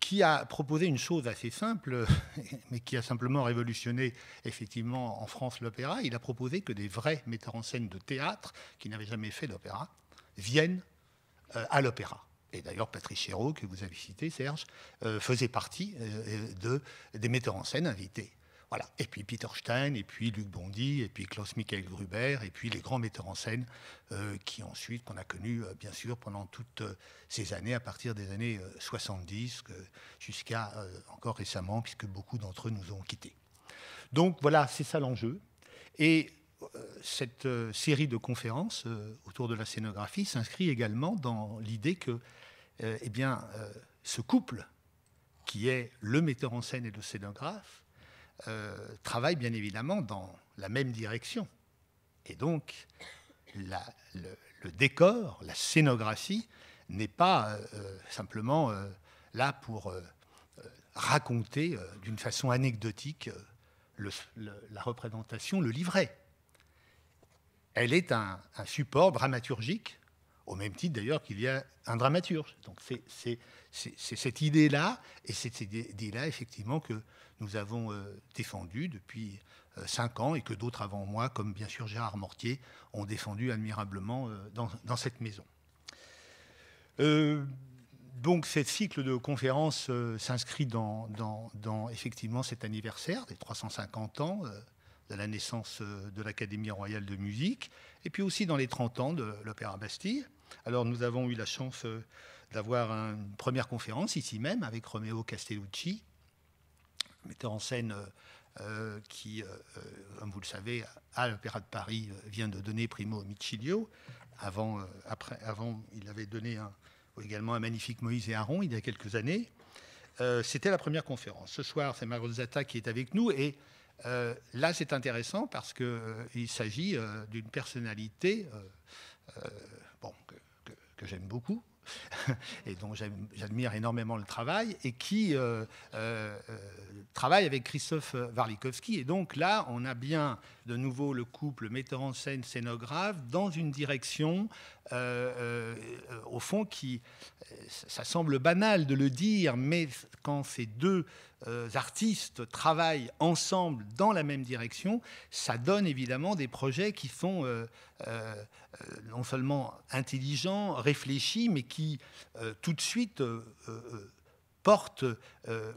qui a proposé une chose assez simple, mais qui a simplement révolutionné effectivement en France l'opéra. Il a proposé que des vrais metteurs en scène de théâtre, qui n'avaient jamais fait d'opéra, viennent euh, à l'opéra. Et d'ailleurs, Patrice Chéreau, que vous avez cité, Serge, euh, faisait partie euh, de, des metteurs en scène invités. Et puis Peter Stein, et puis Luc Bondy, et puis Klaus-Michael Gruber, et puis les grands metteurs en scène euh, qui ensuite, qu'on a connus, euh, bien sûr, pendant toutes euh, ces années, à partir des années 70 jusqu'à encore récemment, puisque beaucoup d'entre eux nous ont quittés. Donc voilà, c'est ça l'enjeu. Et cette série de conférences autour de la scénographie s'inscrit également dans l'idée que eh bien, ce couple, qui est le metteur en scène et le scénographe, euh, travaille travaillent bien évidemment dans la même direction. Et donc, le, décor, la scénographie, n'est pas euh, euh, simplement là pour raconter d'une façon anecdotique la représentation, le livret. Elle est un, support dramaturgique, au même titre d'ailleurs qu'il y a un dramaturge. Donc c'est cette idée-là, et cette idée-là effectivement que nous avons euh, défendu depuis euh, cinq ans et que d'autres avant moi, comme bien sûr Gérard Mortier, ont défendu admirablement euh, dans, cette maison. donc, ce cycle de conférences s'inscrit dans, dans, dans, effectivement cet anniversaire des 350 ans de la naissance de l'Académie royale de musique, et puis aussi dans les 30 ans de l'Opéra Bastille. Alors nous avons eu la chance d'avoir une première conférence ici même avec Romeo Castellucci, metteur en scène euh, euh, qui, euh, comme vous le savez, à l'Opéra de Paris, vient de donner Primo Micilio. Avant, après, avant il avait donné également un magnifique Moïse et Aaron il y a quelques années. C'était la première conférence. Ce soir, c'est Margot Zata qui est avec nous. Et là, c'est intéressant parce qu'il s'agit d'une personnalité bon, que j'aime beaucoup, et dont j'admire énormément le travail, et qui euh, euh, euh, travaille avec Christophe Warlikowski. Et donc là, on a bien de nouveau le couple metteur en scène, scénographe, dans une direction, euh, euh, au fond, qui, euh, ça semble banal de le dire, mais quand ces deux artistes travaillent ensemble dans la même direction, ça donne évidemment des projets qui sont non seulement intelligents, réfléchis, mais qui tout de suite porte euh, euh,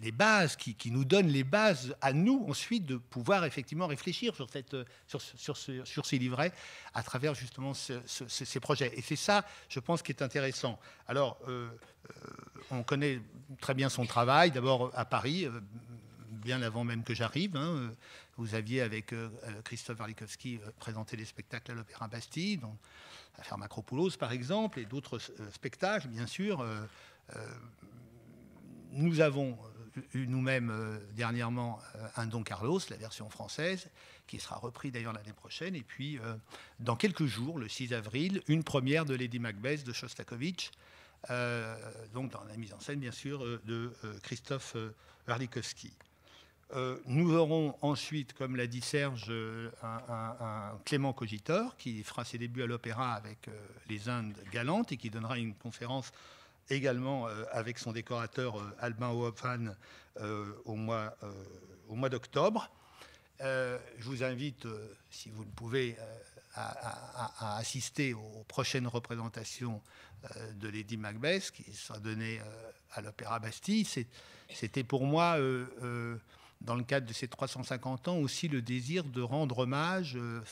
les bases, qui, nous donne les bases à nous ensuite de pouvoir effectivement réfléchir sur, cette, sur, sur, ces livrets à travers justement ces projets. Et c'est ça, je pense, qui est intéressant. Alors, euh, on connaît très bien son travail, d'abord à Paris, bien avant même que j'arrive. Hein, vous aviez avec Christophe Warlikowski présenté les spectacles à l'Opéra Bastille, donc à Macropoulos par exemple, et d'autres spectacles, bien sûr nous avons euh, eu nous-mêmes euh, dernièrement euh, un Don Carlos, la version française, qui sera repris d'ailleurs l'année prochaine. Et puis, dans quelques jours, le 6 avril, une première de Lady Macbeth de Shostakovich, donc dans la mise en scène, bien sûr, de Christophe Warlikowski. nous aurons ensuite, comme l'a dit Serge, un, un, Clément Cogitor qui fera ses débuts à l'opéra avec les Indes galantes et qui donnera une conférence également euh, avec son décorateur euh, Albin Hoffman euh, au mois, mois d'octobre. je vous invite, si vous le pouvez, à, assister aux prochaines représentations de Lady Macbeth qui sera donnée à l'Opéra Bastille. C'était pour moi dans le cadre de ces 350 ans, aussi le désir de rendre hommage euh,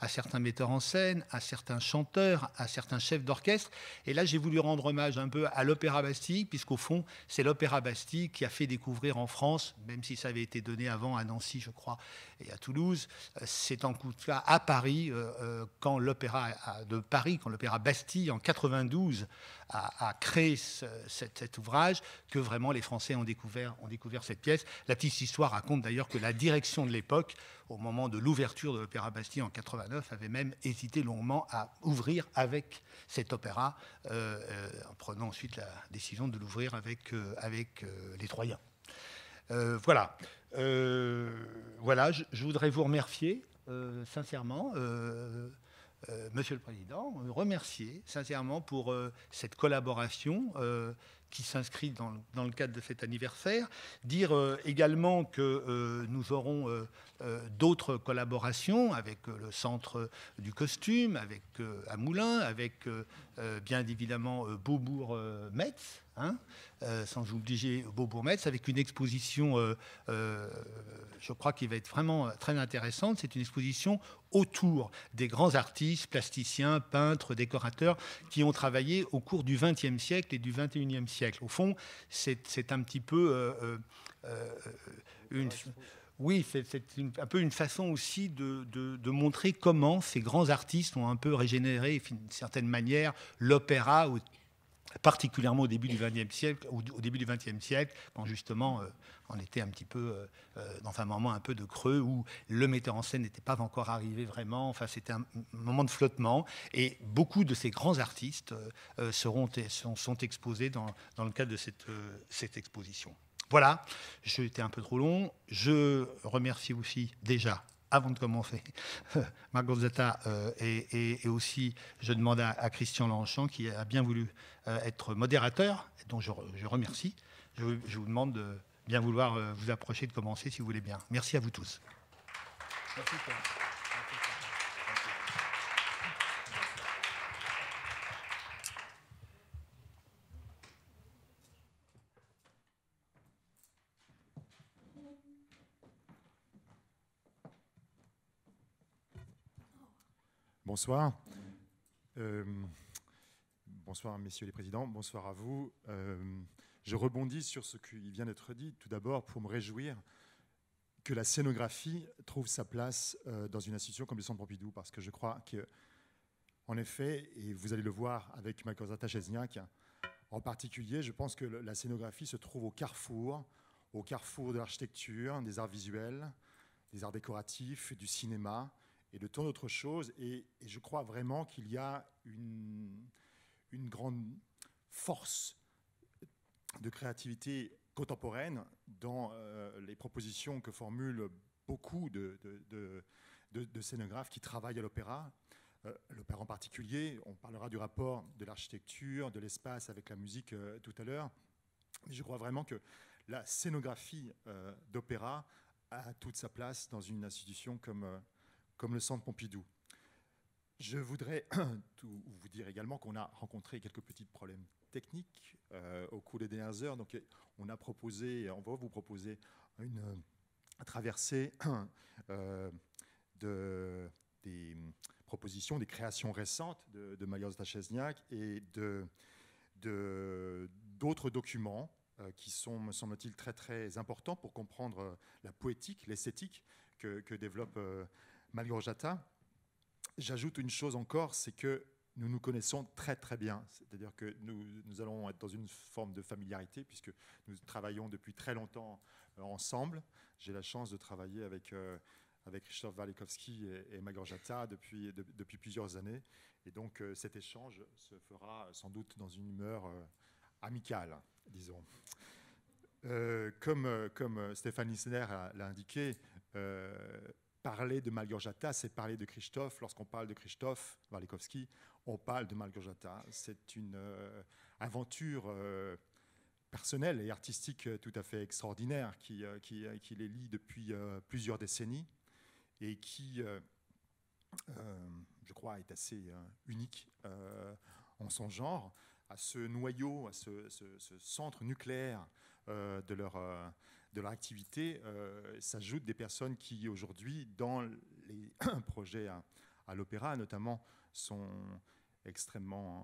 à certains metteurs en scène, à certains chanteurs, à certains chefs d'orchestre. Et là, j'ai voulu rendre hommage un peu à l'Opéra Bastille, puisqu'au fond, c'est l'Opéra Bastille qui a fait découvrir en France, même si ça avait été donné avant à Nancy, je crois, et à Toulouse, euh, c'est en coup cas à Paris, euh, quand l'Opéra de Paris, quand l'Opéra Bastille, en 92, à, créer cet, ouvrage que vraiment les Français ont découvert, ont découvert cette pièce. La petite histoire raconte d'ailleurs que la direction de l'époque, au moment de l'ouverture de l'Opéra Bastille en 89, avait même hésité longuement à ouvrir avec cet opéra, euh, euh, en prenant ensuite la décision de l'ouvrir avec, euh, avec les Troyens. voilà. voilà, je, je, voudrais vous remercier sincèrement. Euh, Monsieur le Président, euh, remercier sincèrement pour euh, cette collaboration qui s'inscrit dans, le cadre de cet anniversaire. Dire également que nous aurons d'autres collaborations avec le Centre du Costume, avec à avec bien évidemment Beaubourg-Metz, Hein, euh, sans vous sans obliger Beaubourg-Metz, avec une exposition, euh, euh, je crois, qui va être vraiment très intéressante. C'est une exposition autour des grands artistes, plasticiens, peintres, décorateurs, qui ont travaillé au cours du XXe siècle et du XXIe siècle. Au fond, c'est un petit peu une... Oui, c'est un peu une façon aussi de, montrer comment ces grands artistes ont un peu régénéré, d'une certaine manière, l'opéra particulièrement au début du XXe siècle, au, début du 20 siècle, quand justement euh, on était un petit peu euh, euh, dans un moment un peu de creux où le metteur en scène n'était pas encore arrivé vraiment. Enfin, c'était un moment de flottement. Et beaucoup de ces grands artistes seront sont, exposés dans, dans, le cadre de cette, cette exposition. Voilà, j'ai été un peu trop long. Je remercie aussi déjà avant de commencer, Margot Zeta euh, et, et, aussi je demande à, Christian Lanchon qui a bien voulu euh, être modérateur, dont je, remercie. Je, vous demande de bien vouloir euh, vous approcher de commencer si vous voulez bien. Merci à vous tous. Bonsoir. Euh, bonsoir, messieurs les présidents. Bonsoir à vous. Euh, je rebondis sur ce qui vient d'être dit. Tout d'abord, pour me réjouir que la scénographie trouve sa place euh, dans une institution comme le Centre Pompidou, parce que je crois que, en effet, et vous allez le voir avec Malcorzata Chesniak, en particulier, je pense que la scénographie se trouve au carrefour, au carrefour de l'architecture, des arts visuels, des arts décoratifs, du cinéma, et de tant d'autres choses. Et, je crois vraiment qu'il y a une, une, grande force de créativité contemporaine dans euh, les propositions que formulent beaucoup de, scénographes qui travaillent à l'opéra. Euh, l'opéra en particulier, on parlera du rapport de l'architecture, de l'espace avec la musique euh, tout à l'heure. Mais Je crois vraiment que la scénographie d'opéra a toute sa place dans une institution comme comme le Centre Pompidou. Je voudrais vous dire également qu'on a rencontré quelques petits problèmes techniques euh, au cours des dernières heures. Donc, on a proposé, on va vous proposer une euh, traversée euh, de, des propositions, des créations récentes de, de Mayoz et d'autres documents qui sont, me semble-t-il, très très importants pour comprendre la poétique, l'esthétique que, que, développe Malgorzata, J'ajoute une chose encore, c'est que nous nous connaissons très très bien. C'est-à-dire que nous, allons être dans une forme de familiarité puisque nous travaillons depuis très longtemps euh, ensemble. J'ai la chance de travailler avec, euh, avec Christophe Walikowski et, et Magorjata depuis, depuis plusieurs années. Et donc euh, cet échange se fera sans doute dans une humeur amicale, disons. comme, comme Stéphane Lissner l'a indiqué, parler de Malgorjata, c'est parler de Christophe. Lorsqu'on parle de Christophe Walikowski, on parle de Malgorjata. C'est une euh, aventure euh, personnelle et artistique euh, tout à fait extraordinaire qui, les lie depuis plusieurs décennies et qui, je crois, est assez unique en son genre, à ce noyau, à ce centre nucléaire de leur de leur activité euh, s'ajoutent des personnes qui aujourd'hui, dans les projets à, l'opéra notamment, sont extrêmement euh,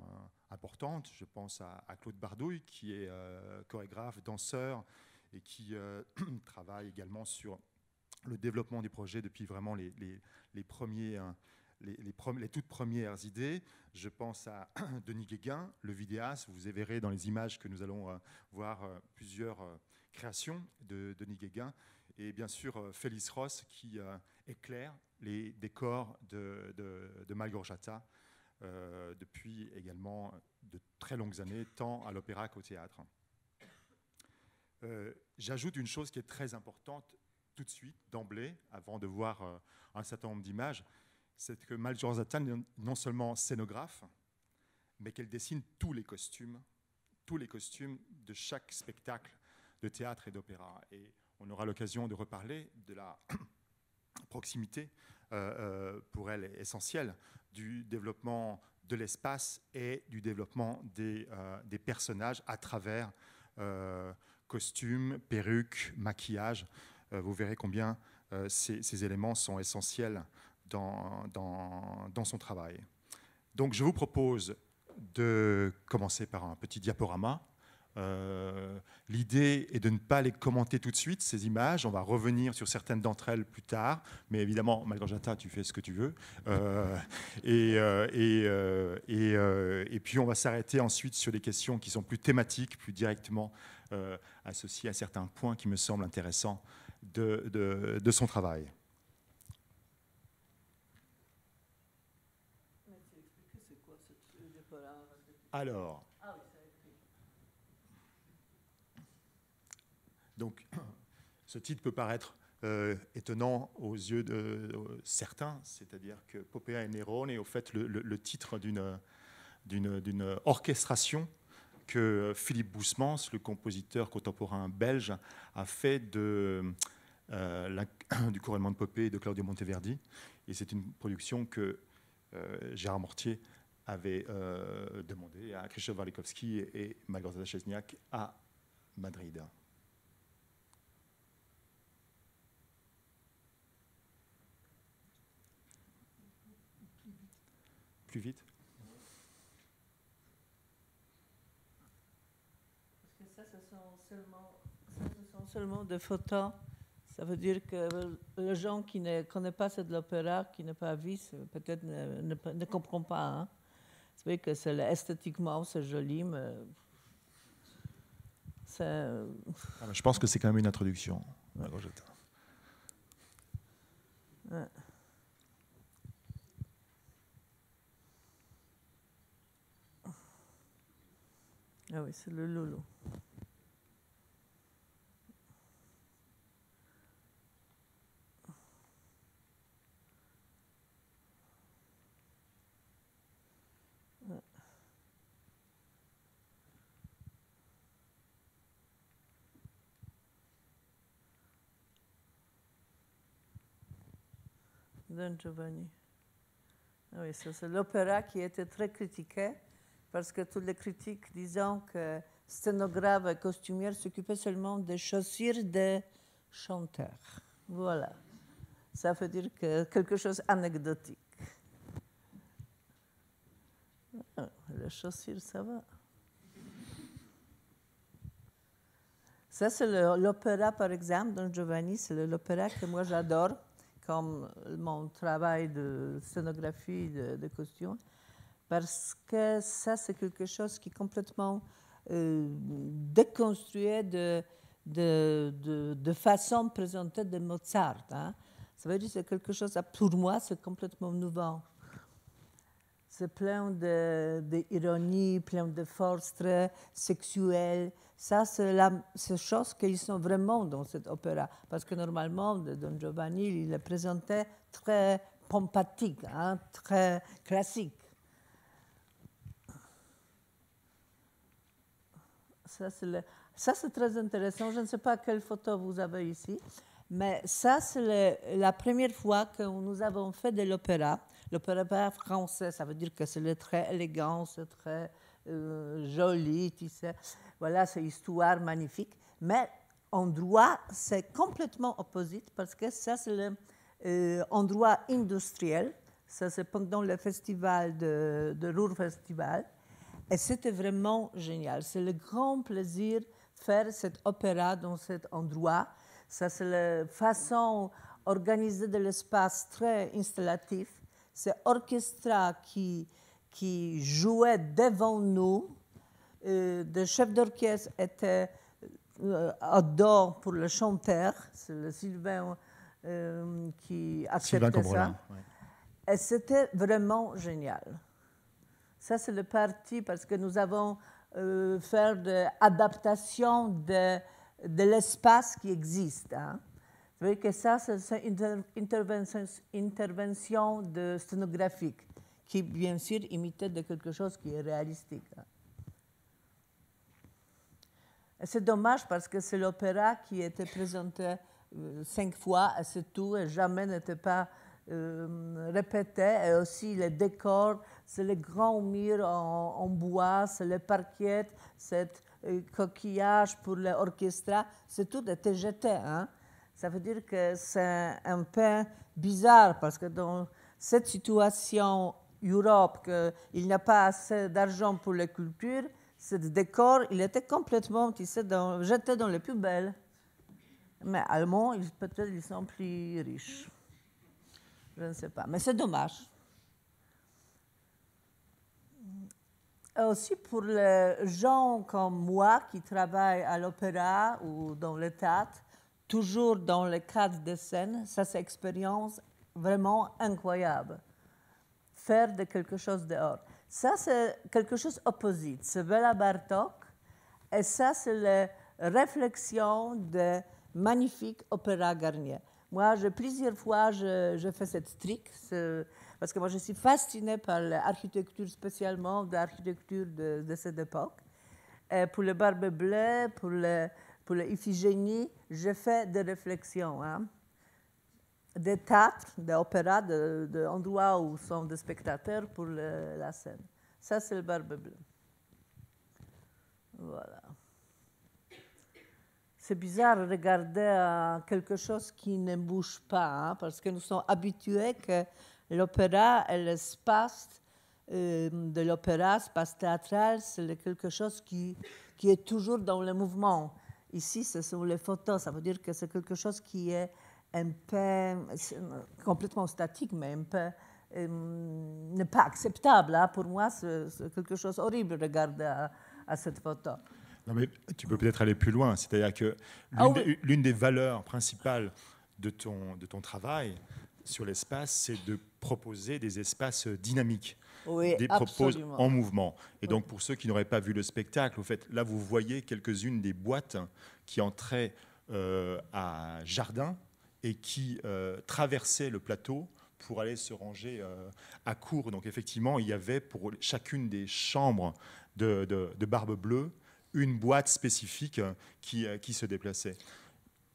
importantes. Je pense à, Claude Bardouille, qui est euh, chorégraphe, danseur, et qui travaille également sur le développement des projets depuis vraiment les, les toutes premières idées. Je pense à Denis Guéguin, le vidéaste. Vous verrez dans les images que nous allons voir plusieurs création de Denis Guéguin, et bien sûr euh, Félix Ross qui euh, éclaire les décors de, de, Malgorjata euh, depuis également de très longues années, tant à l'opéra qu'au théâtre. J'ajoute une chose qui est très importante tout de suite, d'emblée, avant de voir un certain nombre d'images, c'est que Malgorzata n'est non seulement scénographe, mais qu'elle dessine tous les costumes, tous les costumes de chaque spectacle de théâtre et d'opéra. Et on aura l'occasion de reparler de la proximité, euh, euh, pour elle essentielle, du développement de l'espace et du développement des, euh, des personnages à travers euh, costumes, perruques, maquillage. vous verrez combien ces, ces, éléments sont essentiels dans, dans, dans son travail. Donc je vous propose de commencer par un petit diaporama. Euh, l'idée est de ne pas les commenter tout de suite, ces images. On va revenir sur certaines d'entre elles plus tard. Mais évidemment, Malgré tu fais ce que tu veux. Euh, et, euh, et, puis, on va s'arrêter ensuite sur des questions qui sont plus thématiques, plus directement associées à certains points qui me semblent intéressants de, de son travail. Alors, Donc, ce titre peut paraître euh, étonnant aux yeux de euh, certains, c'est-à-dire que Popéa et Néron est au fait le, titre d'une orchestration que Philippe Boussemans, le compositeur contemporain belge, a fait euh, du couronnement de et de Claudio Monteverdi. Et c'est une production que Gérard Mortier avait demandé à Krzysztof Walikowski et, et Chesniak à Madrid. vite. ça, ce sont seulement, ça, des photos. Ça veut dire que le gens qui ne connaissent pas de l'opéra qui n'ont pas vu, peut-être ne, comprend pas. Hein. C'est vrai que c'est, esthétiquement, c'est joli, ah, mais. je pense que c'est quand même une introduction. Euh, Ah oui, c'est le lolo. Don Giovanni. Ah oui, c'est l'opéra qui était très critiqué parce que toutes les critiques disant que scénographe et costumière s'occupaient seulement des chaussures des chanteurs. Voilà. Ça veut dire que quelque chose d'anecdotique. Ah, les chaussures, ça va. Ça, c'est l'opéra, par exemple, d'un Giovanni. C'est l'opéra que moi j'adore, comme mon travail de scénographie de, de costume parce que ça, c'est quelque chose qui complètement euh, déconstruit de, de, façon présentée de Mozart. Hein. Ça veut dire que c'est quelque chose, pour moi, c'est complètement nouveau. C'est plein d'ironie, plein de force très sexuelle. Ça, c'est la chose qu'ils sont vraiment dans cette opéra. Parce que normalement, Don Giovanni, il le présentait très pompatique, hein, très classique. Ça, c'est très intéressant. Je ne sais pas quelle photo vous avez ici, mais ça, c'est la première fois que nous avons fait de l'opéra. L'opéra français, ça veut dire que c'est très élégant, c'est très euh, joli, tu sais. Voilà, c'est une histoire magnifique. Mais en droit, c'est complètement opposé parce que ça, c'est le euh, endroit industriel. Ça, c'est pendant le festival de, de Festival. Et c'était vraiment génial. C'est le grand plaisir de faire cette opéra dans cet endroit. Ça, c'est la façon organisée de l'espace très installatif. C'est orchestre qui, qui jouait devant nous. Euh, le chef d'orchestre était euh, dos pour le chanteur. C'est le Sylvain euh, qui a fait ça. Et c'était vraiment génial. Ça, c'est le parti parce que nous avons euh, fait de adaptation de, l'espace qui existe. Hein. Vous voyez que ça, c'est une intervention, intervention de sténographique qui, bien sûr, imitait de quelque chose qui est réaliste. Hein. C'est dommage parce que c'est l'opéra qui était présenté euh, cinq fois, ce tout, et jamais n'était pas euh, répété. Et aussi, les décors c'est le grand mur en, bois, c'est le parquet, c'est euh, coquillage pour l'orchestre, c'est tout était jeté. Hein. Ça veut dire que c'est un peu bizarre parce que dans cette situation Europe, qu'il n'y a pas assez d'argent pour la culture, ce décor, il était complètement dans, jeté dans les poubelles. Mais Allemands, peut-être ils sont plus riches. Je ne sais pas. Mais c'est dommage. Euh, aussi pour les gens comme moi qui travaillent à l'opéra ou dans le théâtre, toujours dans le cadre des scènes, ça c'est expérience vraiment incroyable. Faire de quelque chose dehors. Ça c'est quelque chose opposite. C'est Bella Bartok et ça c'est la réflexion de magnifique opéra Garnier. Moi, je, plusieurs fois, je, je fais cette trick, parce que moi je suis fascinée par l'architecture spécialement, l'architecture de, cette époque. pour le barbe bleue, pour le pour l'Iphigénie, j'ai fait des réflexions. Hein. Des théâtres, des opéras, des de endroits où sont des spectateurs pour la scène. Ça, c'est le barbe bleue. Voilà. C'est bizarre de regarder euh, quelque chose qui ne bouge pas, hein, parce que nous sommes habitués que l'opéra et l'espace euh, de l'opéra, l'espace théâtral, c'est quelque chose qui, qui est toujours dans le mouvement. Ici, ce sont les photos, ça veut dire que c'est quelque chose qui est un peu complètement statique, mais un peu euh, n'est pas acceptable. Hein. Pour moi, c'est quelque chose horrible, regarde à, à, cette photo. Non, mais tu peux peut-être aller plus loin. C'est-à-dire que ah l'une des, des, valeurs principales de ton, de ton travail, sur l'espace, c'est de proposer des espaces dynamiques, des propos en mouvement. Et donc, pour ceux qui n'auraient pas vu le spectacle, au fait, là, vous voyez quelques-unes des boîtes qui entraient euh, à Jardin et qui euh, traversaient le plateau pour aller se ranger euh, à court. Donc, effectivement, il y avait pour chacune des chambres de, de, Barbe Bleue une boîte spécifique qui, qui se déplaçait.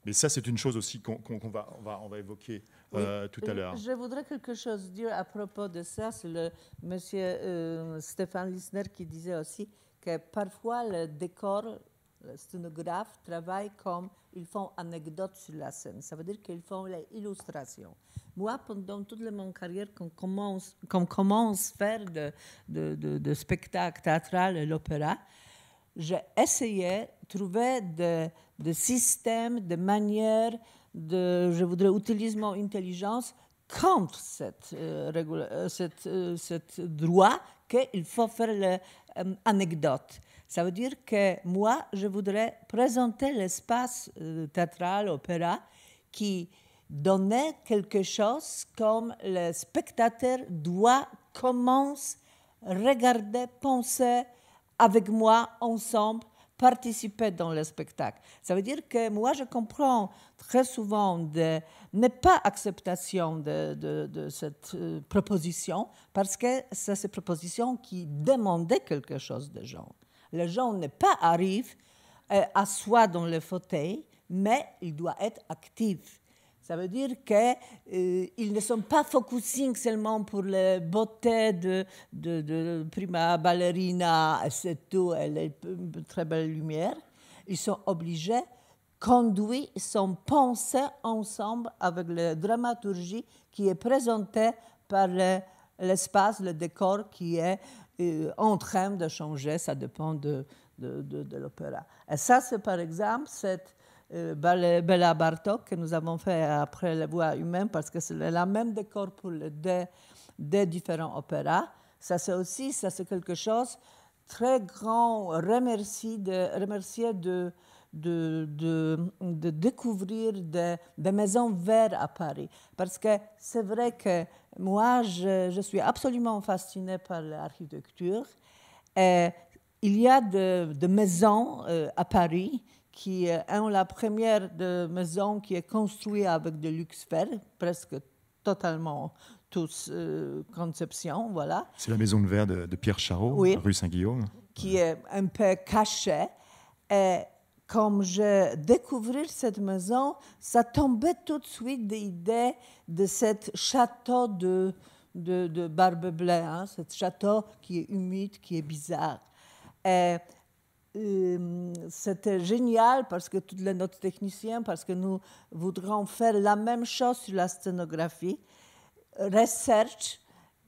Mais ça, c'est une chose aussi qu'on va, on va évoquer euh, tout à l'heure. Je voudrais quelque chose dire à propos de ça. C'est le monsieur euh, Stéphane Lissner qui disait aussi que parfois le décor, le scénographe travaille comme ils font anecdote sur la scène. Ça veut dire qu'ils font l'illustration. Moi, pendant toute mon carrière, qu'on commence, commence à faire de, de, de, spectacle théâtral et l'opéra, j'ai essayé de trouver des de systèmes, de manières je voudrais, utiliser mon intelligence contre cette, euh, euh, euh, cette, droit qu'il faut faire l'anecdote. Ça veut dire que moi, je voudrais présenter l'espace théâtral, opéra, qui donnait quelque chose comme le spectateur doit commencer, regarder, penser avec moi ensemble participer dans le spectacle. Ça veut dire que moi, je comprends très souvent de ne pas acceptation de, cette euh, proposition parce que c'est cette proposition qui demandait quelque chose des gens. Les gens ne pas arrivent euh, à soi dans le fauteuil, mais il doit être actif. Ça veut dire qu'ils euh, ne sont pas focusing seulement pour les beautés de, de, prima ballerina, c'est tout, elle est très belle lumière. Ils sont obligés conduire son pensée ensemble avec la dramaturgie qui est présentée par l'espace, le, décor qui est euh, en train de changer, ça dépend de, de, de l'opéra. Et ça, c'est par exemple cette euh, Bella Bartok que nous avons fait après La voix humaine parce que c'est la même décor pour les deux, différents opéras. Ça, c'est aussi ça, c'est quelque chose très grand. Remercier de, remercier de, de, découvrir des, maisons vertes à Paris. Parce que c'est vrai que moi, je, suis absolument fascinée par l'architecture. Et il y a des maisons euh, à Paris qui est la première de maison qui est construite avec de luxe fer, presque totalement tous euh, conception, voilà. C'est la maison de verre de, Pierre Charot, rue Saint-Guillaume. Qui est un peu cachée. Et comme j'ai découvert cette maison, ça tombait tout de suite des idées de ce château de, de, de Barbe Bleue, hein, ce château qui est humide, qui est bizarre. Et c'était génial parce que tous les notre techniciens parce que nous voudrons faire la même chose sur la sténographie, recherche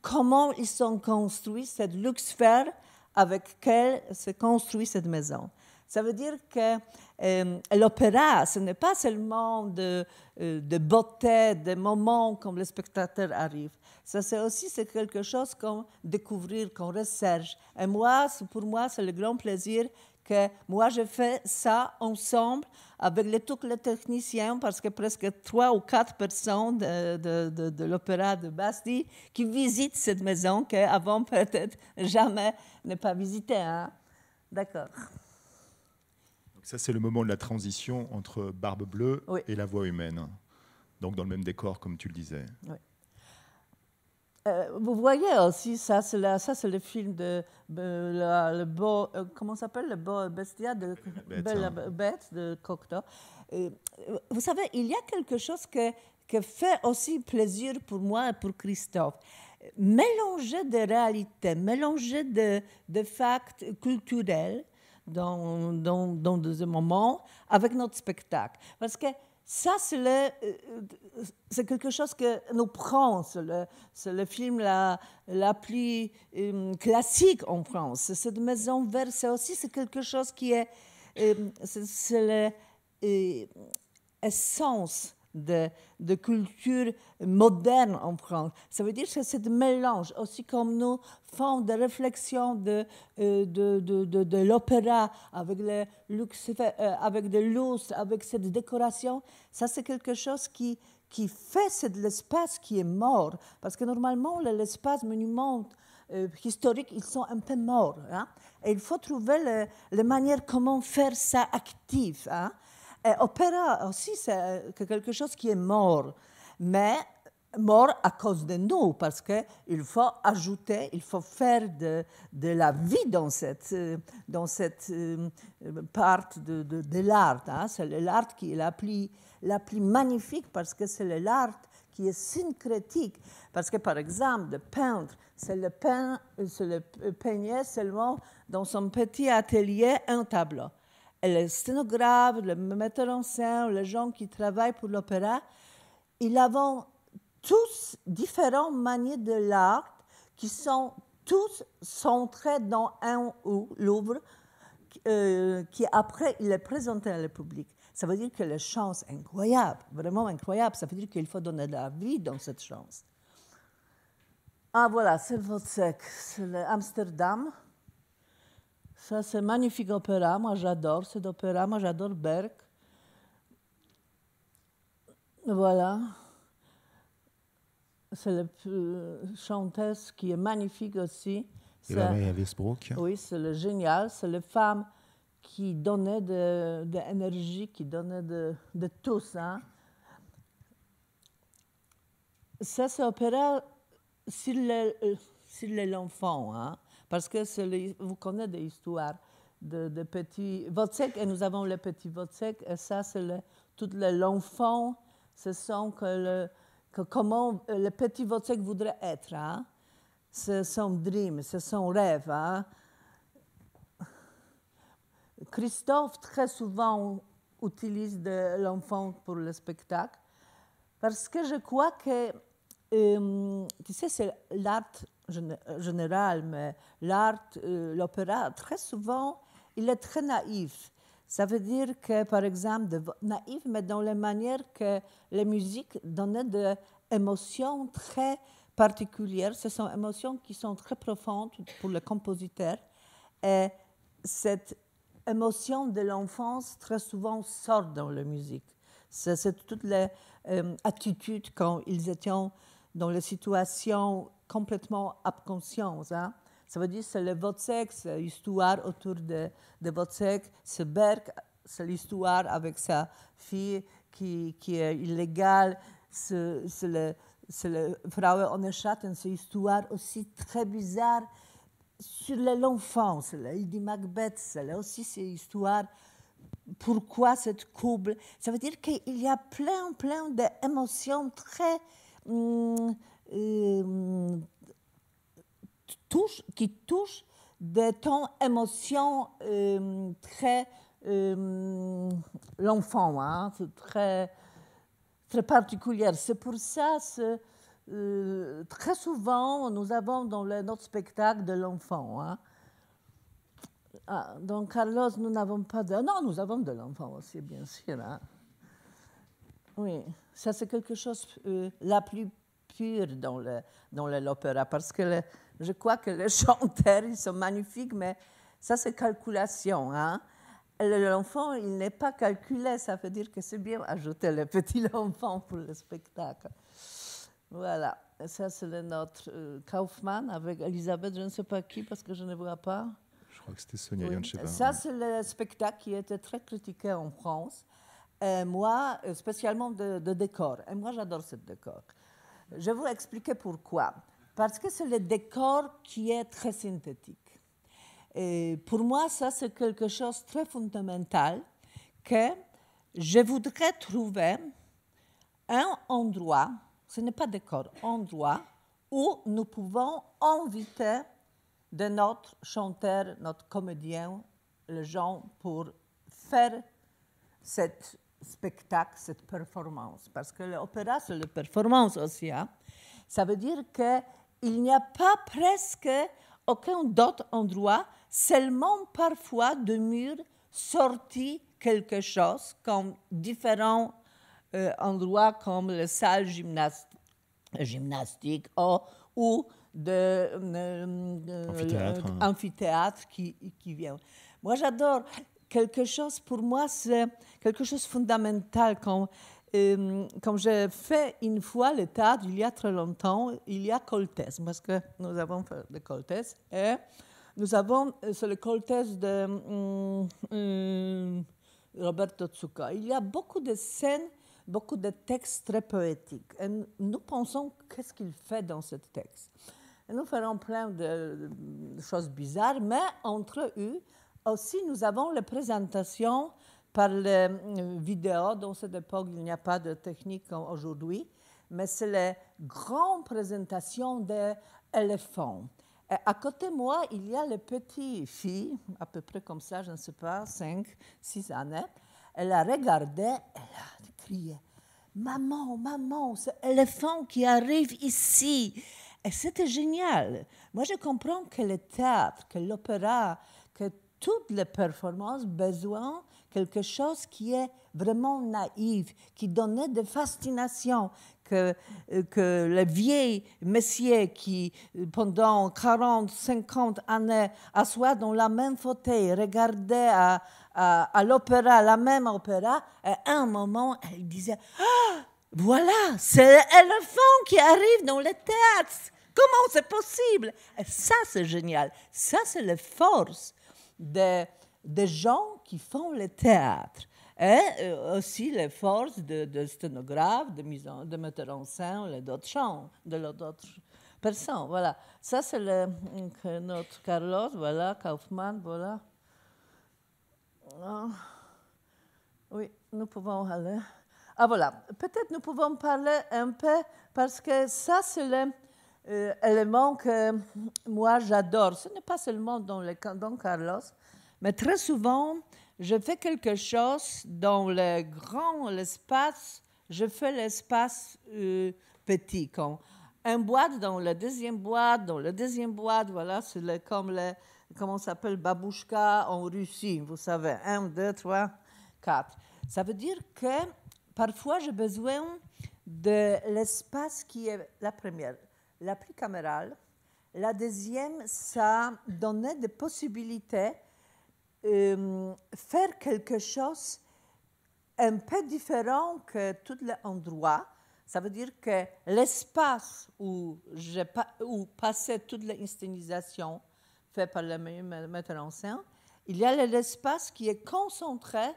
comment ils sont construits, cette luxe faire avec laquelle se construit cette maison. Ça veut dire que euh, l'opéra, ce n'est pas seulement de, euh, de beauté, des moments comme le spectateur arrive. Ça, c'est aussi c'est quelque chose qu'on découvre, qu'on recherche. Et moi, pour moi, c'est le grand plaisir que moi, je fais ça ensemble avec les, tous les techniciens, parce que presque trois ou quatre personnes de, de, l'Opéra de Bastille qui visitent cette maison qu'avant peut-être jamais ne pas visitée, Hein. D'accord. Ça, c'est le moment de la transition entre Barbe Bleue et La Voix Humaine. Donc, dans le même décor, comme tu le disais. Oui. Euh, vous voyez aussi, ça c'est le, film de, comment euh, le beau, euh, comment s'appelle le beau bestia de bête, bête hein. de Cocteau. vous savez, il y a quelque chose que, que fait aussi plaisir pour moi et pour Christophe. Mélanger des réalités, mélanger des de facts culturels dans, dans, dans moments avec notre spectacle. Parce que ça, euh, c'est, quelque chose que nous prend. C'est le, c'est le film la, plus euh, classique en France. Cette maison verte, c'est aussi c'est quelque chose qui est. Euh, c'est l'essence de, de, culture moderne en France. Ça veut dire que c'est mélange, aussi comme nous, faisons de réflexions euh, de, de, de, de l'opéra avec le luxe, euh, avec des avec cette décoration. Ça, c'est quelque chose qui, qui fait de l'espace qui est mort. Parce que normalement, l'espace monument euh, historique, ils sont un peu morts. Hein. Et il faut trouver la manière comment faire ça actif. Hein? Et eh, opéra aussi, c'est euh, quelque chose qui est mort, mais mort à cause de nous, parce qu'il faut ajouter, il faut faire de, de, la vie dans cette, euh, dans cette euh, part de, de, l'art. Hein. C'est l'art qui est la plus, la magnifique, parce que c'est l'art qui est syncrétique. Parce que, par exemple, de peindre, c'est le, le peigner seulement dans son petit atelier un tableau les scénographe, le metteur en scène, les gens qui travaillent pour l'opéra, ils ont tous différentes manières de l'art qui sont tous centrés dans un ou l'ouvre euh, qui après il est présenté à le public. Ça veut dire que la chance est incroyable, vraiment incroyable. Ça veut dire qu'il faut donner de la vie dans cette chance. Ah voilà, c'est le Amsterdam. Ça, c'est magnifique opéra. Moi, j'adore cet opéra. Moi, j'adore Berg. Voilà. C'est la chanteuse qui est magnifique aussi. C'est Westbrook. Oui, c'est le génial. C'est la femme qui donnait de, l'énergie, qui donnait de, tout ça. Hein. Ça, c'est opéra sur l'enfant. Euh, l'enfant hein. Parce que vous connaissez des histoires de, petits Wotzek et nous avons les petits Wotzek et ça, c'est tout l'enfant ce sont que, le, comment euh, le petit Votsek voudrait être. Hein? C'est son dream, c'est son rêve. Hein. Christophe, très souvent, utilise de l'enfant pour le spectacle, parce que je crois que, euh, tu sais, c'est l'art euh, général, mais l'art, euh, l'opéra, très souvent, il est très naïf. Ça veut dire que, par exemple, de, naïf, mais dans la manière que les musiques donnaient des émotions très particulières. Ce sont émotions qui sont très profondes pour le compositeur. Et cette émotion de l'enfance, très souvent, sort dans la musique. C'est, toute l'attitude euh, attitudes quand ils étaient dans les situations complètement inconscient, hein. Ça veut dire c'est le Votsek, c'est l'histoire autour de, de sexe, c'est Berg, c'est l'histoire avec sa fille qui, qui est illégale, c'est le, le Frau Schatten, c'est l'histoire aussi très bizarre sur l'enfance. Il dit Macbeth, c'est aussi l'histoire histoire pourquoi cette couple. Ça veut dire qu'il y a plein, plein d'émotions très hum, euh, touche, qui touche des tons émotions euh, très euh, l'enfant, hein, très très particulière. C'est pour ça que très souvent nous avons dans le, notre spectacle de l'enfant. Hein, ah, donc Carlos, nous n'avons pas de... Non, nous avons de l'enfant aussi, bien sûr. là hein. Oui, ça c'est quelque chose... la plus dans le, dans l'opéra, parce que je crois que les chanteurs, ils sont magnifiques, mais ça, c'est calculation. Hein? L'enfant, il n'est pas calculé, ça veut dire que c'est bien ajouter le petit enfant pour le spectacle. Voilà, ça c'est notre nôtre. Euh, Kaufmann avec Elisabeth, je ne sais pas qui parce que je ne vois pas. Je crois que c'était Sonia sais pas Ça c'est le spectacle qui était très critiqué en France. Et moi, euh, spécialement de, de décor. Et moi, j'adore ce décor. Je vais vous expliquer pourquoi. Parce que c'est le décor qui est très synthétique. pour moi, ça, c'est quelque chose de très fondamental que je voudrais trouver un endroit, ce n'est pas décor, endroit où nous pouvons inviter de notre chanteur, notre comédien, les gens pour faire cette spectacle, cette performance. Parce que l'opéra, c'est la performance aussi. Hein, ça veut dire qu'il n'y a pas presque aucun autre endroit, seulement parfois de murs sorti quelque chose, comme différents euh, endroits comme la salle gymnastique, ou, ou de, euh, hein. amphithéâtre, qui, qui, vient. Moi, j'adore quelque chose pour moi, c'est quelque chose de fondamental. Quand, euh, quand j'ai fait une fois le il y a très longtemps, il y a Coltès, parce que nous avons fait le Coltès, et nous avons, euh, c'est le Coltès de euh, Roberto Zucca. Il y a beaucoup de scènes, beaucoup de textes très poétiques. Et nous pensons qu'est-ce qu'il fait dans ce texte. Et nous ferons plein de choses bizarres, mais entre eux, aussi, nous avons la présentation par les euh, vidéos. Dans cette époque, il n'y a pas de technique aujourd'hui, mais c'est les grande présentation des éléphants. à côté de moi, il y a les petite fille, à peu près comme ça, je ne sais pas, 5, 6 années. Elle a regardé, elle a crié Maman, maman, ce éléphant qui arrive ici. Et c'était génial. Moi, je comprends que le théâtre, que l'opéra, que toute la performance besoin quelque chose qui est vraiment naïf, qui donnait de fascination, que, euh, que le vieil monsieur qui, euh, pendant 40, 50 années, assoit dans la même fauteuil, regardait à, à, l'opéra, la même opéra, à un moment, elle disait ah, Voilà, c'est l'éléphant qui arrive dans le théâtre Comment c'est possible et Ça, c'est génial. Ça, c'est la force des des gens qui font le théâtre. Et hein, euh, aussi les forces de, de sténographes, de, mise de metteurs en scène, d'autres gens, de d'autres personnes. Voilà. Ça, c'est notre Carlos, voilà, Kaufmann, voilà. Ah. Oui, nous pouvons aller. Ah, voilà. Peut-être nous pouvons parler un peu, parce que ça, c'est le euh, élément que euh, moi j'adore. Ce n'est pas seulement dans le dans Carlos, mais très souvent, je fais quelque chose dans le grand l'espace, je fais l'espace euh, petit. Une un boîte dans la deuxième boîte, dans la deuxième boîte, voilà, c'est comme le, comment s'appelle, babouchka en Russie, vous savez, un, deux, trois, quatre. Ça veut dire que parfois j'ai besoin de l'espace qui est la première la plus camérale. La deuxième, ça donnait des possibilités de euh, faire quelque chose un peu différent que tout les endroits. Ça veut dire que l'espace où, où passait toutes les faite faites par le metteur en scène, il y a l'espace qui est concentré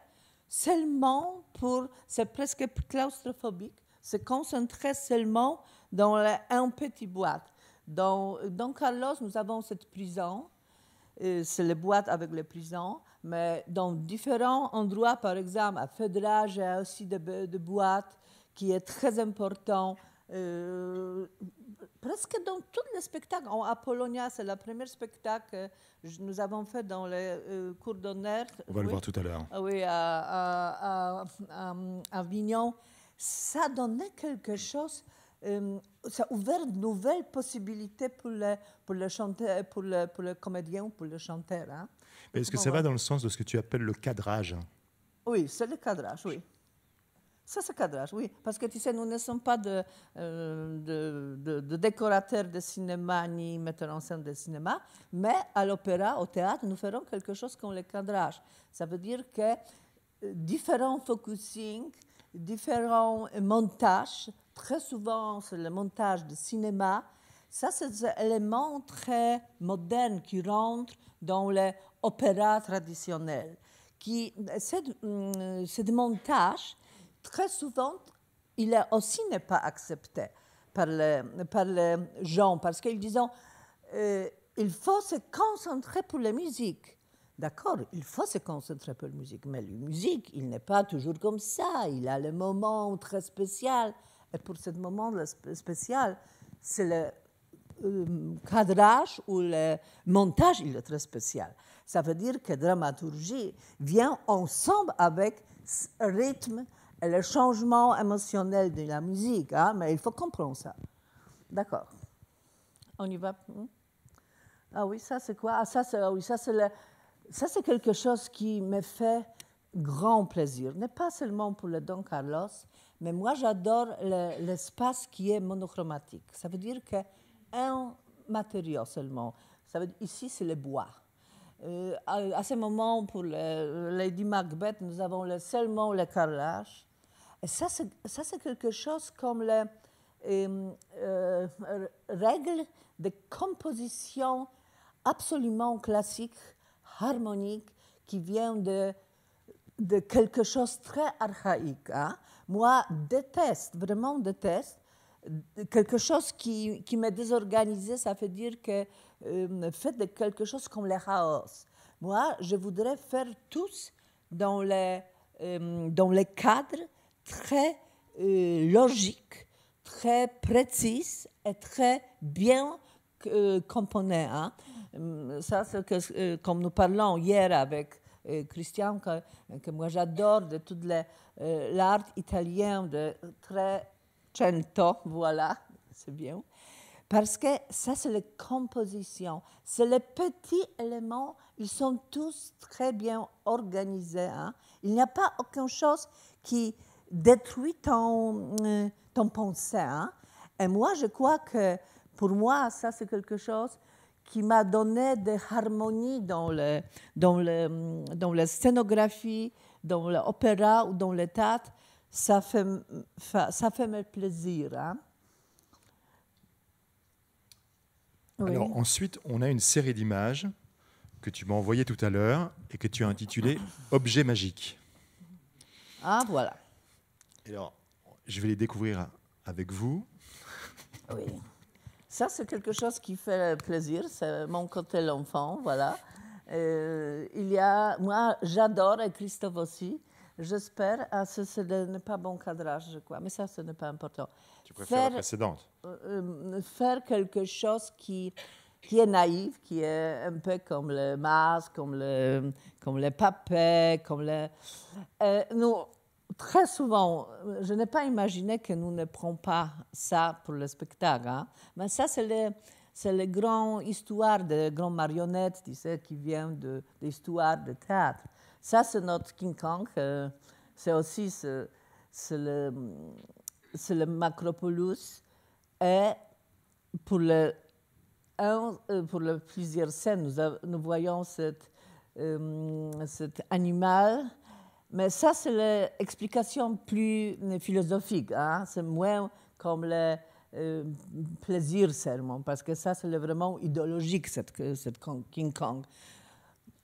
seulement pour, c'est presque claustrophobique, C'est concentré seulement dans une petite boîte. Dans, Carlos, nous avons cette prison. Euh, c'est les boîte avec les prisons, mais dans différents endroits, par exemple, à Fedra, j'ai aussi des de boîtes qui est très important. Euh, presque dans tous les spectacles. À Polonia, c'est le premier spectacle que nous avons fait dans les euh, cours d'honneur. On va le voir tout à l'heure. Ah oui, à, à Avignon. Ça donnait quelque chose euh, ça a ouvert de nouvelles possibilités pour le, pour le, pour pour le comédien ou pour le chanteur. Hein. Est-ce que ça va dans le sens de ce que tu appelles le cadrage Oui, c'est le cadrage, oui. Ça, c'est cadrage, oui. Parce que tu sais, nous ne sommes pas euh, de, de, décorateurs de cinéma ni metteurs en scène de cinéma, mais à l'opéra, au théâtre, nous ferons quelque chose comme le cadrage. Ça veut dire que euh, différents focusings différents montages. Très souvent, c'est le montage de cinéma. Ça, c'est des éléments très moderne qui rentre dans l'opéra traditionnel. Qui, c'est, hum, très souvent, il est aussi n'est pas accepté par les, par les gens parce qu'ils disent euh, il faut se concentrer pour la musique. D'accord, il faut se concentrer pour la musique, mais la musique, il n'est pas toujours comme ça. Il a le moment très spécial. Et pour ce moment spécial, c'est le euh, cadrage ou le montage, il est très spécial. Ça veut dire que dramaturgie vient ensemble avec le rythme et le changement émotionnel de la musique. Hein. mais il faut comprendre ça. D'accord. On y va. Hmm? Ah oui, ça c'est quoi Ah ça c'est ah oui, ça c'est le ça, c'est quelque chose qui me fait grand plaisir, n'est pas seulement pour le Don Carlos, mais moi j'adore l'espace qui est monochromatique. Ça veut dire un matériau seulement. Ça veut ici, c'est le bois. Euh, à, ce moment, pour Lady Macbeth, nous avons seulement le carrelage. Et ça, c'est quelque chose comme les euh, euh, règles règle de composition absolument classique harmonique qui vient de, de quelque chose de très archaïque. Hein. Moi, déteste, vraiment déteste, quelque chose qui, qui m'a désorganisé, ça veut dire que euh, faites de quelque chose comme le chaos. Moi, je voudrais faire tous dans les, euh, dans les cadres très euh, logique, très précis et très bien euh, composés. Hein. Euh, ça, que, euh, comme nous parlons hier avec euh, Christian, que, que moi j'adore de tout l'art italien de Trecento, voilà, c'est bien, parce que ça, c'est la composition, c'est les petits éléments, ils sont tous très bien organisés. Hein. Il n'y a pas aucune chose qui détruit ton, ton pensée. Hein. Et moi, je crois que pour moi, ça, c'est quelque chose qui m'a donné des harmonies dans, le, dans, le, dans la scénographie, dans l'opéra ou dans le théâtre, ça fait, ça fait me plaisir. Hein. Alors, ensuite, on a une série d'images que tu m'as envoyées tout à l'heure et que tu as intitulées « Objets magiques ». Ah, voilà. Alors, je vais les découvrir avec vous. Oui. Ça, c'est quelque chose qui fait plaisir, c'est mon côté l'enfant, voilà. Euh, il y a, moi, j'adore, et Christophe aussi, j'espère, ah, ce, n'est pas bon cadrage, crois, mais ça, ce n'est pas important. Tu préfères faire, la précédente euh, euh, Faire quelque chose qui, qui est naïf, qui est un peu comme le masque, comme le, comme le papier, comme le... Euh, très souvent, je n'ai pas imaginé que nous ne prenions pas ça pour le spectacle. Hein. Mais ça, c'est le, c'est histoire grand histoire des marionnettes, qui vient de, l'histoire de théâtre. Ça, c'est notre King Kong. Euh, c'est aussi le, Macropolis. Et pour, euh, pour plusieurs scènes, nous, voyons euh, cet animal mais ça, c'est l'explication plus euh, philosophique. Hein. C'est moins comme le euh, plaisir seulement, parce que ça, c'est vraiment idéologique, cette, cette King Kong.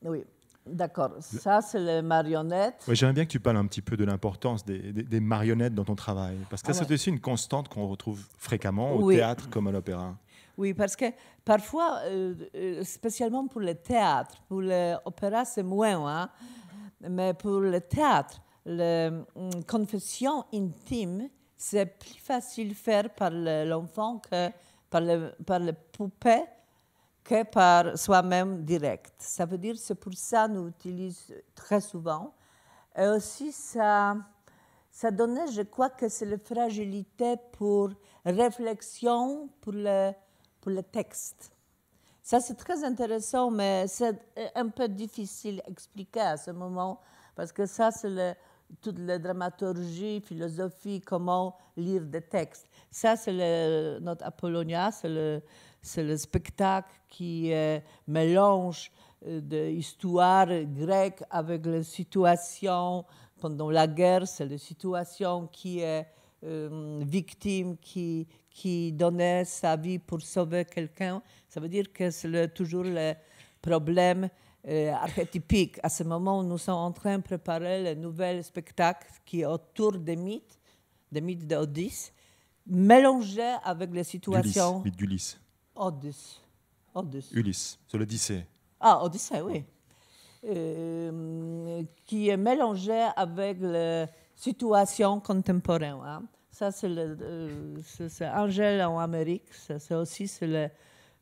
Oui. D'accord, ça c'est les marionnettes. J'aimerais bien que tu parles un petit peu de l'importance des, marionnettes dans ton travail, parce que ah c'est aussi une constante qu'on retrouve fréquemment au théâtre comme à l'opéra. Oui, parce que parfois, euh, spécialement pour le théâtre, pour l'opéra c'est moins, hein. Mais pour le théâtre, la hum, confession intime, c'est plus facile faire par l'enfant que par le, par le poupée que par soi-même direct. Ça veut dire c'est pour ça nous utilise très souvent. Et aussi ça ça donnait, je crois que c'est la fragilité pour réflexion pour le pour le texte. Ça, c'est très intéressant, mais c'est un peu difficile à expliquer à ce moment, parce que ça, c'est toute la dramaturgie, philosophie, comment lire des textes. Ça, c'est notre Apollonia, c'est le, le, spectacle qui est euh, mélange l'histoire euh, grecque avec la situation pendant la guerre, c'est la situation qui est euh, euh, victime qui, qui donnait sa vie pour sauver quelqu'un, ça veut dire que c'est toujours le problème euh, archétypique. À ce moment, nous sommes en train de préparer le nouvel spectacle qui est autour des mythes, des mythes d'Odysse, mélangé avec les situations. Ulysse, mythe d'Ulysse. Odysse. Ulysse, c'est l'Odyssée. Ah, Odyssée, oui. Euh, qui est mélangé avec le, situation contemporaine. Hein. Euh, ça, c'est Angèle en Amérique. Ça, c'est aussi le,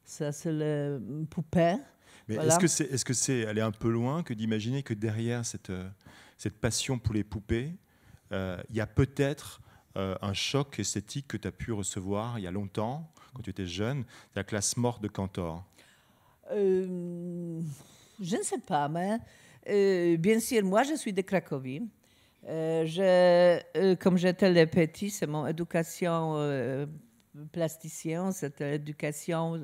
ça, le poupée. Mais est-ce que c'est, est-ce que c'est aller un peu loin que d'imaginer que derrière cette, euh, cette passion pour les poupées, euh, il y a peut-être un choc esthétique que tu as pu recevoir il y a longtemps, quand tu étais jeune, la classe morte de Cantor Je ne sais pas, mais bien sûr, moi je suis de Cracovie. Euh, euh, comme j'étais le petit, c'est mon éducation plasticienne, euh, plasticien, c'était éducation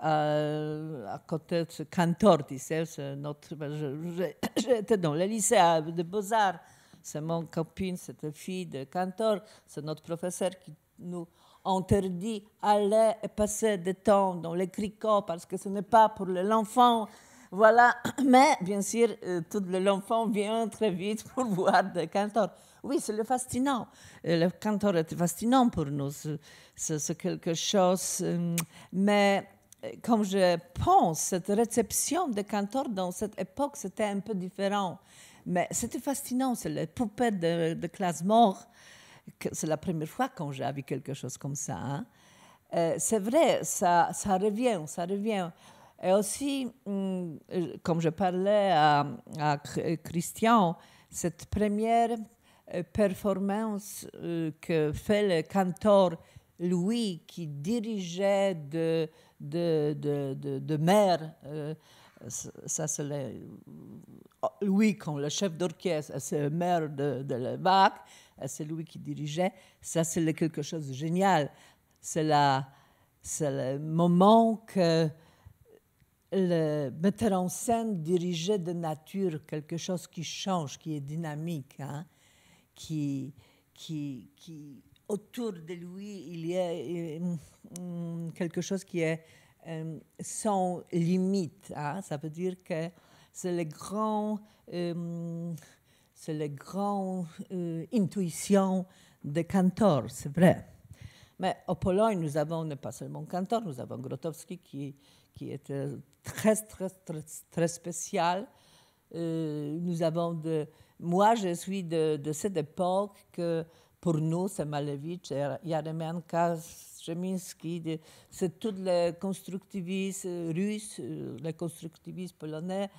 à, côté de Cantor, tu sais, notre. Ben, j'étais dans le lycée de Beaux-Arts, c'est mon copine, cette fille de Cantor, c'est notre professeur qui nous interdit d'aller passer du temps dans les cricots parce que ce n'est pas pour l'enfant. Voilà, mais bien sûr, euh, tout l'enfant vient très vite pour voir le cantor. Oui, c'est le fascinant. Euh, le cantor est fascinant pour nous. C'est quelque chose. Euh, mais comme je pense, cette réception de cantor dans cette époque, c'était un peu différent. Mais c'était fascinant. C'est les poupées de, classe mort. C'est la première fois quand j'ai vu quelque chose comme ça. Hein. c'est vrai, ça revient, ça revient. Et aussi, mm, euh, comme je parlais à, euh, Christian, cette première euh, performance que fait le cantor Louis, qui dirigeait de, de, de, de, maire, ça c'est le, oh, Louis comme le chef d'orchestre, c'est le maire de, de BAC. c'est lui qui dirigeait, ça c'est quelque chose de génial. C'est, c'est le moment que le metteur en scène dirigé de nature, quelque chose qui change, qui est dynamique, hein, qui, qui, qui, autour de lui, il y a euh, mm, quelque chose qui est euh, sans limite. Hein, ça veut dire que c'est le grand, euh, c'est intuition de Cantor, c'est vrai. Mais en Pologne, nous avons pas seulement Cantor, nous avons Grotowski qui qui était euh, très, très, très, très spécial. Euh, nous avons de, moi, je suis de, cette époque que pour nous, c'est Malevich, Yaremenka, Cheminsky, c'est tous les constructivistes russes, euh, les constructivistes polonais.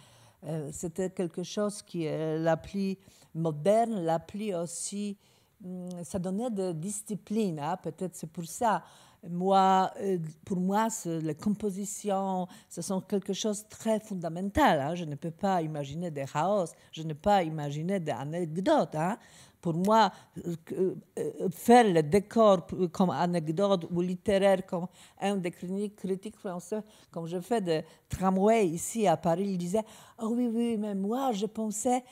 C'était quelque chose qui est la plus moderne, la plus aussi. Hum, ça donnait de discipline, hein, peut-être c'est pour ça. Moi, euh, pour moi, les compositions, ce sont quelque chose de très fondamental. Hein. Je ne peux pas imaginer des chaos, je ne peux pas imaginer des anecdotes. Hein. Pour moi, euh, faire le décor comme anecdote ou littéraire, comme un des critiques français, comme je fais des tramway ici à Paris, il disait ah oui, oui, mais moi, je pensais,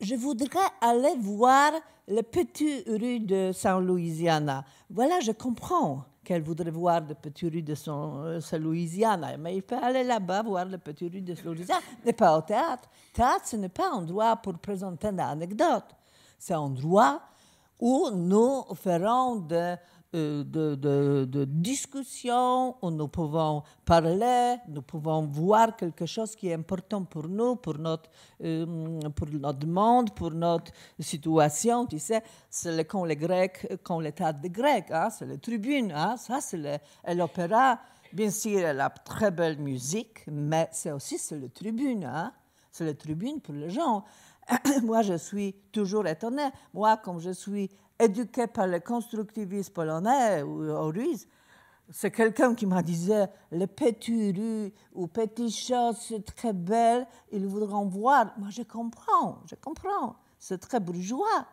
je voudrais aller voir la petite rue de saint Louisiana. Voilà, je comprends qu'elle voudrait voir les petite rue de saint euh, Louisiana, mais il faut aller là-bas voir les petite rue de saint Louisiana, N'est pas au théâtre. Théâtre, ce n'est pas un endroit pour présenter une anecdote. C'est un endroit où nous ferons de euh, de, de, discussion où nous pouvons parler, nous pouvons voir quelque chose qui est important pour nous, pour notre, euh, pour notre monde, pour notre situation. Tu sais, c'est le les Grecs, quand l'état des grecs, hein, c'est les tribune hein, ça c'est l'opéra. Bien sûr, elle a très belle musique, mais c'est aussi c'est le tribune, hein, c'est le tribune pour les gens. Moi, je suis toujours étonnée. Moi, comme je suis éduqué par le constructivisme polonais ou russes, c'est quelqu'un qui m'a dit euh, les petits rues ou petites choses très belle ils voudront voir. Moi, je comprends, je comprends. C'est très bourgeois.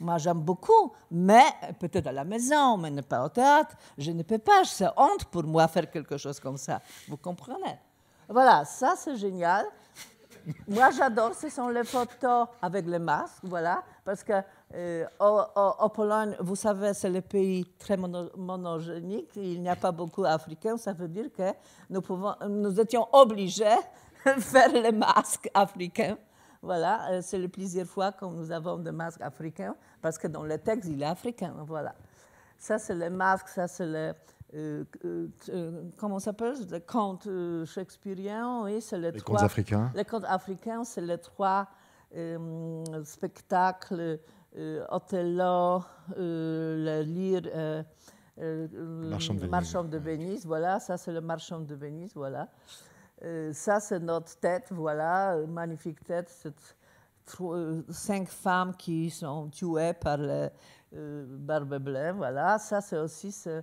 Moi, j'aime beaucoup, mais peut-être à la maison, mais ne pas au théâtre. Je ne peux pas, c'est honte pour moi faire quelque chose comme ça. Vous comprenez Voilà, ça, c'est génial. moi, j'adore, ce sont les photos avec le masque, voilà, parce que en, euh, Pologne, vous savez, c'est le pays très monogénique. Il n'y a pas beaucoup d'Africains. Ça veut dire que nous, pouvons, nous étions obligés de faire les masques africains. Voilà, euh, c'est le plusieurs fois que nous avons des masques africains, parce que dans le texte, il est africain. Voilà. Ça, c'est le masque, ça, c'est le. Euh, comment ça s'appelle Le conte shakespearien, oui, c'est Les trois, contes africains. Les contes africains, c'est les trois spectacles euh, Othello, euh, le lyre. Euh, marchand de Venise. de Venise, voilà, ça c'est le marchand de Venise, voilà. ça c'est notre tête, voilà, magnifique tête, cinq femmes qui sont tuées par le barbe bleue. Voilà, ça c'est aussi ce...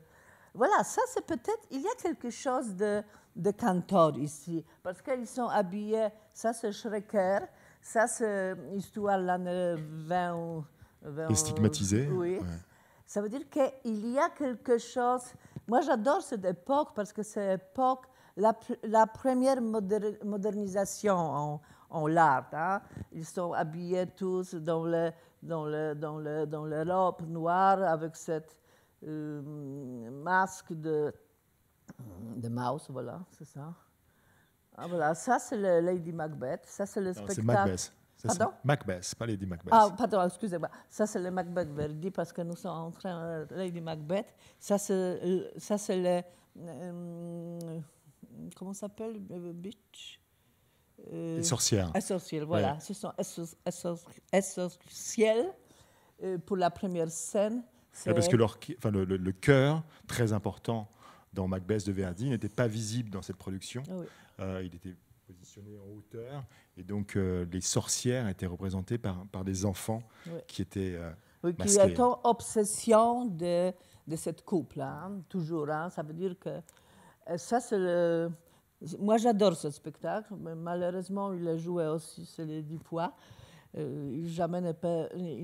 Voilà, ça c'est peut-être... Il y a quelque chose de, de cantor ici, parce qu'ils sont habillés, ça c'est Schrecker, ça c'est Histoire l'année 20 et euh, stigmatisé. oui. Ça veut dire qu'il y a quelque chose. Moi, j'adore cette époque parce que c'est l'époque, la, première modernisation en, en l'art. Hein. Ils sont habillés tous dans le, dans le, dans le, dans le noire avec cette euh, masque de, de mouse, voilà, c'est ça. Ah, voilà, ça c'est Lady Macbeth, ça c'est le spectacle. Pardon Macbeth, pas Lady Macbeth. Ah, pardon, excusez-moi. Ça, c'est le Macbeth Verdi, parce que nous sommes en train de euh, Lady Macbeth. Ça, c'est euh, le. Euh, comment s'appelle Bitch euh, Les sorcières. Les sorcières, voilà. Ce sont sorcières pour la première scène. parce que le, le cœur, très important dans Macbeth de Verdi, n'était pas visible dans cette production. Ah oui. il était positionnés en hauteur. Et donc, euh, les sorcières étaient représentées par, par des enfants qui étaient. Euh, oui, masqués. obsession de, de cette couple, là hein, toujours. Hein. ça veut dire que. Euh, ça, c'est le... Moi, j'adore ce spectacle, mais malheureusement, il a joué aussi, c'est les fois. il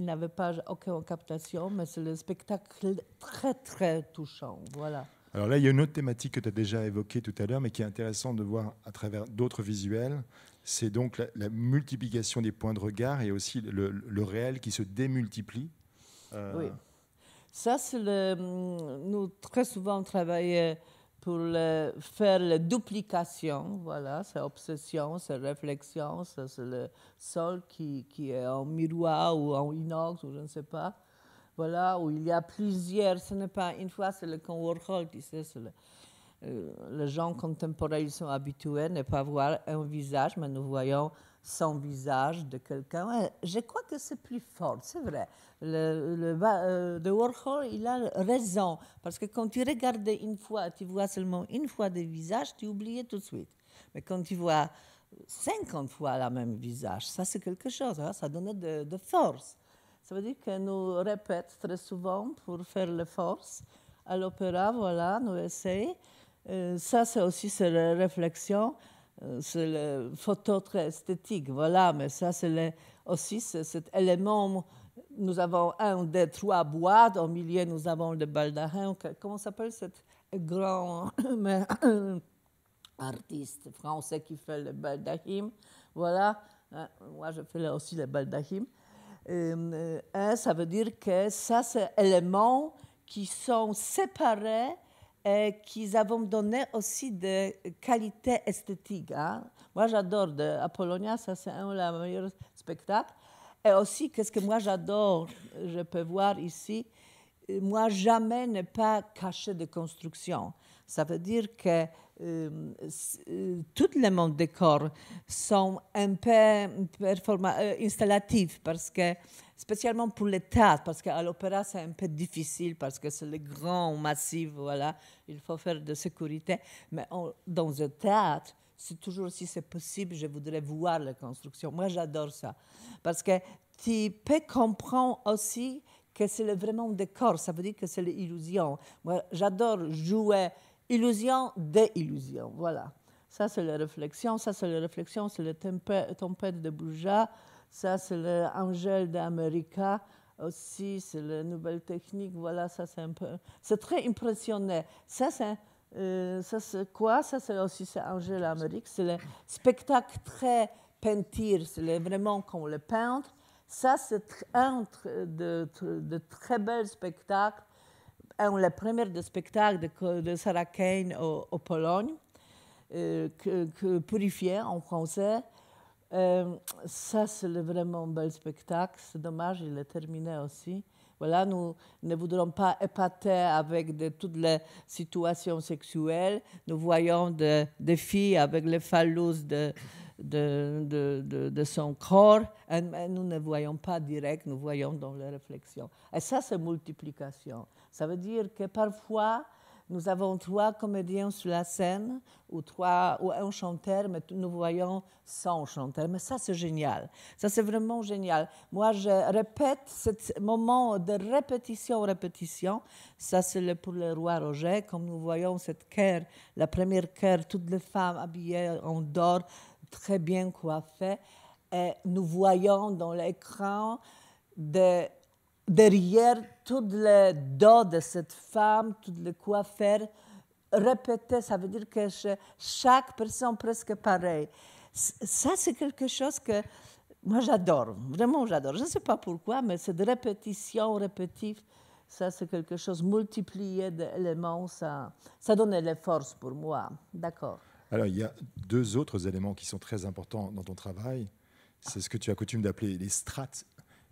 n'avait pas aucune captation, mais c'est le spectacle très, très touchant. Voilà. Alors là, il y a une autre thématique que tu as déjà évoquée tout à l'heure, mais qui est intéressante de voir à travers d'autres visuels. C'est donc la, multiplication des points de regard et aussi le, réel qui se démultiplie. Euh, oui. Ça, c'est le. Mm, nous, très souvent, on travaille euh, pour faire la duplication. Voilà, c'est obsession, c'est réflexion, c'est le sol qui, qui, est en miroir ou en inox ou je ne sais pas voilà, où il y a plusieurs, ce n'est pas une fois, c'est le Warhol, tu sais, euh, les gens contemporains, ils sont habitués à ne pas voir un visage, mais nous voyons son visage de quelqu'un. je crois que c'est plus fort, c'est vrai. Le, de euh, Warhol, il a raison, parce que quand tu regardes une fois, tu vois seulement une fois des visages, tu oublies tout de suite. Mais quand tu vois 50 fois le même visage, ça c'est quelque chose, hein, ça donne de, de force. Ça veut dire qu'elle nous répète très souvent pour faire les forces. À l'opéra, voilà, nous essayons. Euh, ça, c'est aussi la réflexion, euh, c'est la photo très esthétique, voilà, mais ça, c'est aussi cet élément. Nous avons un des trois boîtes, au milieu, nous avons le baldarin Comment s'appelle cet grand artiste français qui fait le baldahim Voilà, euh, moi, je fais aussi le baldahim. Euh, euh, ça veut dire que ça, c'est éléments qui sont séparés et qui avons donné aussi des qualités esthétiques. Hein. Moi, j'adore de Apollonia, ça c'est un des meilleurs spectacles. Et aussi, qu'est-ce que moi j'adore, je peux voir ici, euh, moi jamais ne pas cacher de construction. Ça veut dire que euh, euh, tout le monde des corps sont un peu euh, installatifs parce que spécialement pour le théâtre parce qu'à l'opéra c'est un peu difficile parce que c'est le grand massif voilà il faut faire de sécurité mais dans le théâtre c'est toujours si c'est possible je voudrais voir la construction moi j'adore ça parce que tu peux comprendre aussi que c'est vraiment décor. décor, ça veut dire que c'est l'illusion moi j'adore jouer Illusion, déillusion, voilà. Ça, c'est les réflexion, ça, c'est les réflexion, c'est la tempête de bouja ça, c'est l'angel d'América aussi, c'est les nouvelles technique, voilà, ça, c'est un peu... C'est très impressionné. Ça, c'est... Euh, c'est quoi Ça, c'est aussi c'est Angèle C'est le spectacle très peintir, c'est vraiment comme le peintre. Ça, c'est un de, très belles spectacles la première de spectacle de, de Sarah Kane au, Pologne, euh, que, que en français. Euh, ça, c'est vraiment un bel spectacle. C'est dommage, il est terminé aussi. Voilà, nous ne voudrons pas épater avec de, toutes les situations sexuelles. Nous voyons des filles avec les phallus de, de, son corps. nous ne voyons pas direct, nous voyons dans les réflexions. Et ça, c'est multiplication. Ça veut dire que parfois, nous avons trois comédiens sur la scène ou, trois, ou un chanteur, mais nous voyons 100 chanteurs. Mais ça, c'est génial. Ça, c'est vraiment génial. Moi, je répète ce moment de répétition, répétition. Ça, c'est pour le roi Roger. Comme nous voyons cette chœur, la première chœur, toutes les femmes habillées en or, très bien coiffées. Et nous voyons dans l'écran des derrière tout les dos de cette femme, tout le coiffure, répéter, ça veut dire que chaque personne presque pareille. Ça, c'est quelque chose que moi j'adore, vraiment j'adore. Je ne sais pas pourquoi, mais cette répétition répétif, ça c'est quelque chose multiplié d'éléments, ça, ça donne les forces pour moi. D'accord. Alors il y a deux autres éléments qui sont très importants dans ton travail. C'est ce que tu as coutume d'appeler les strates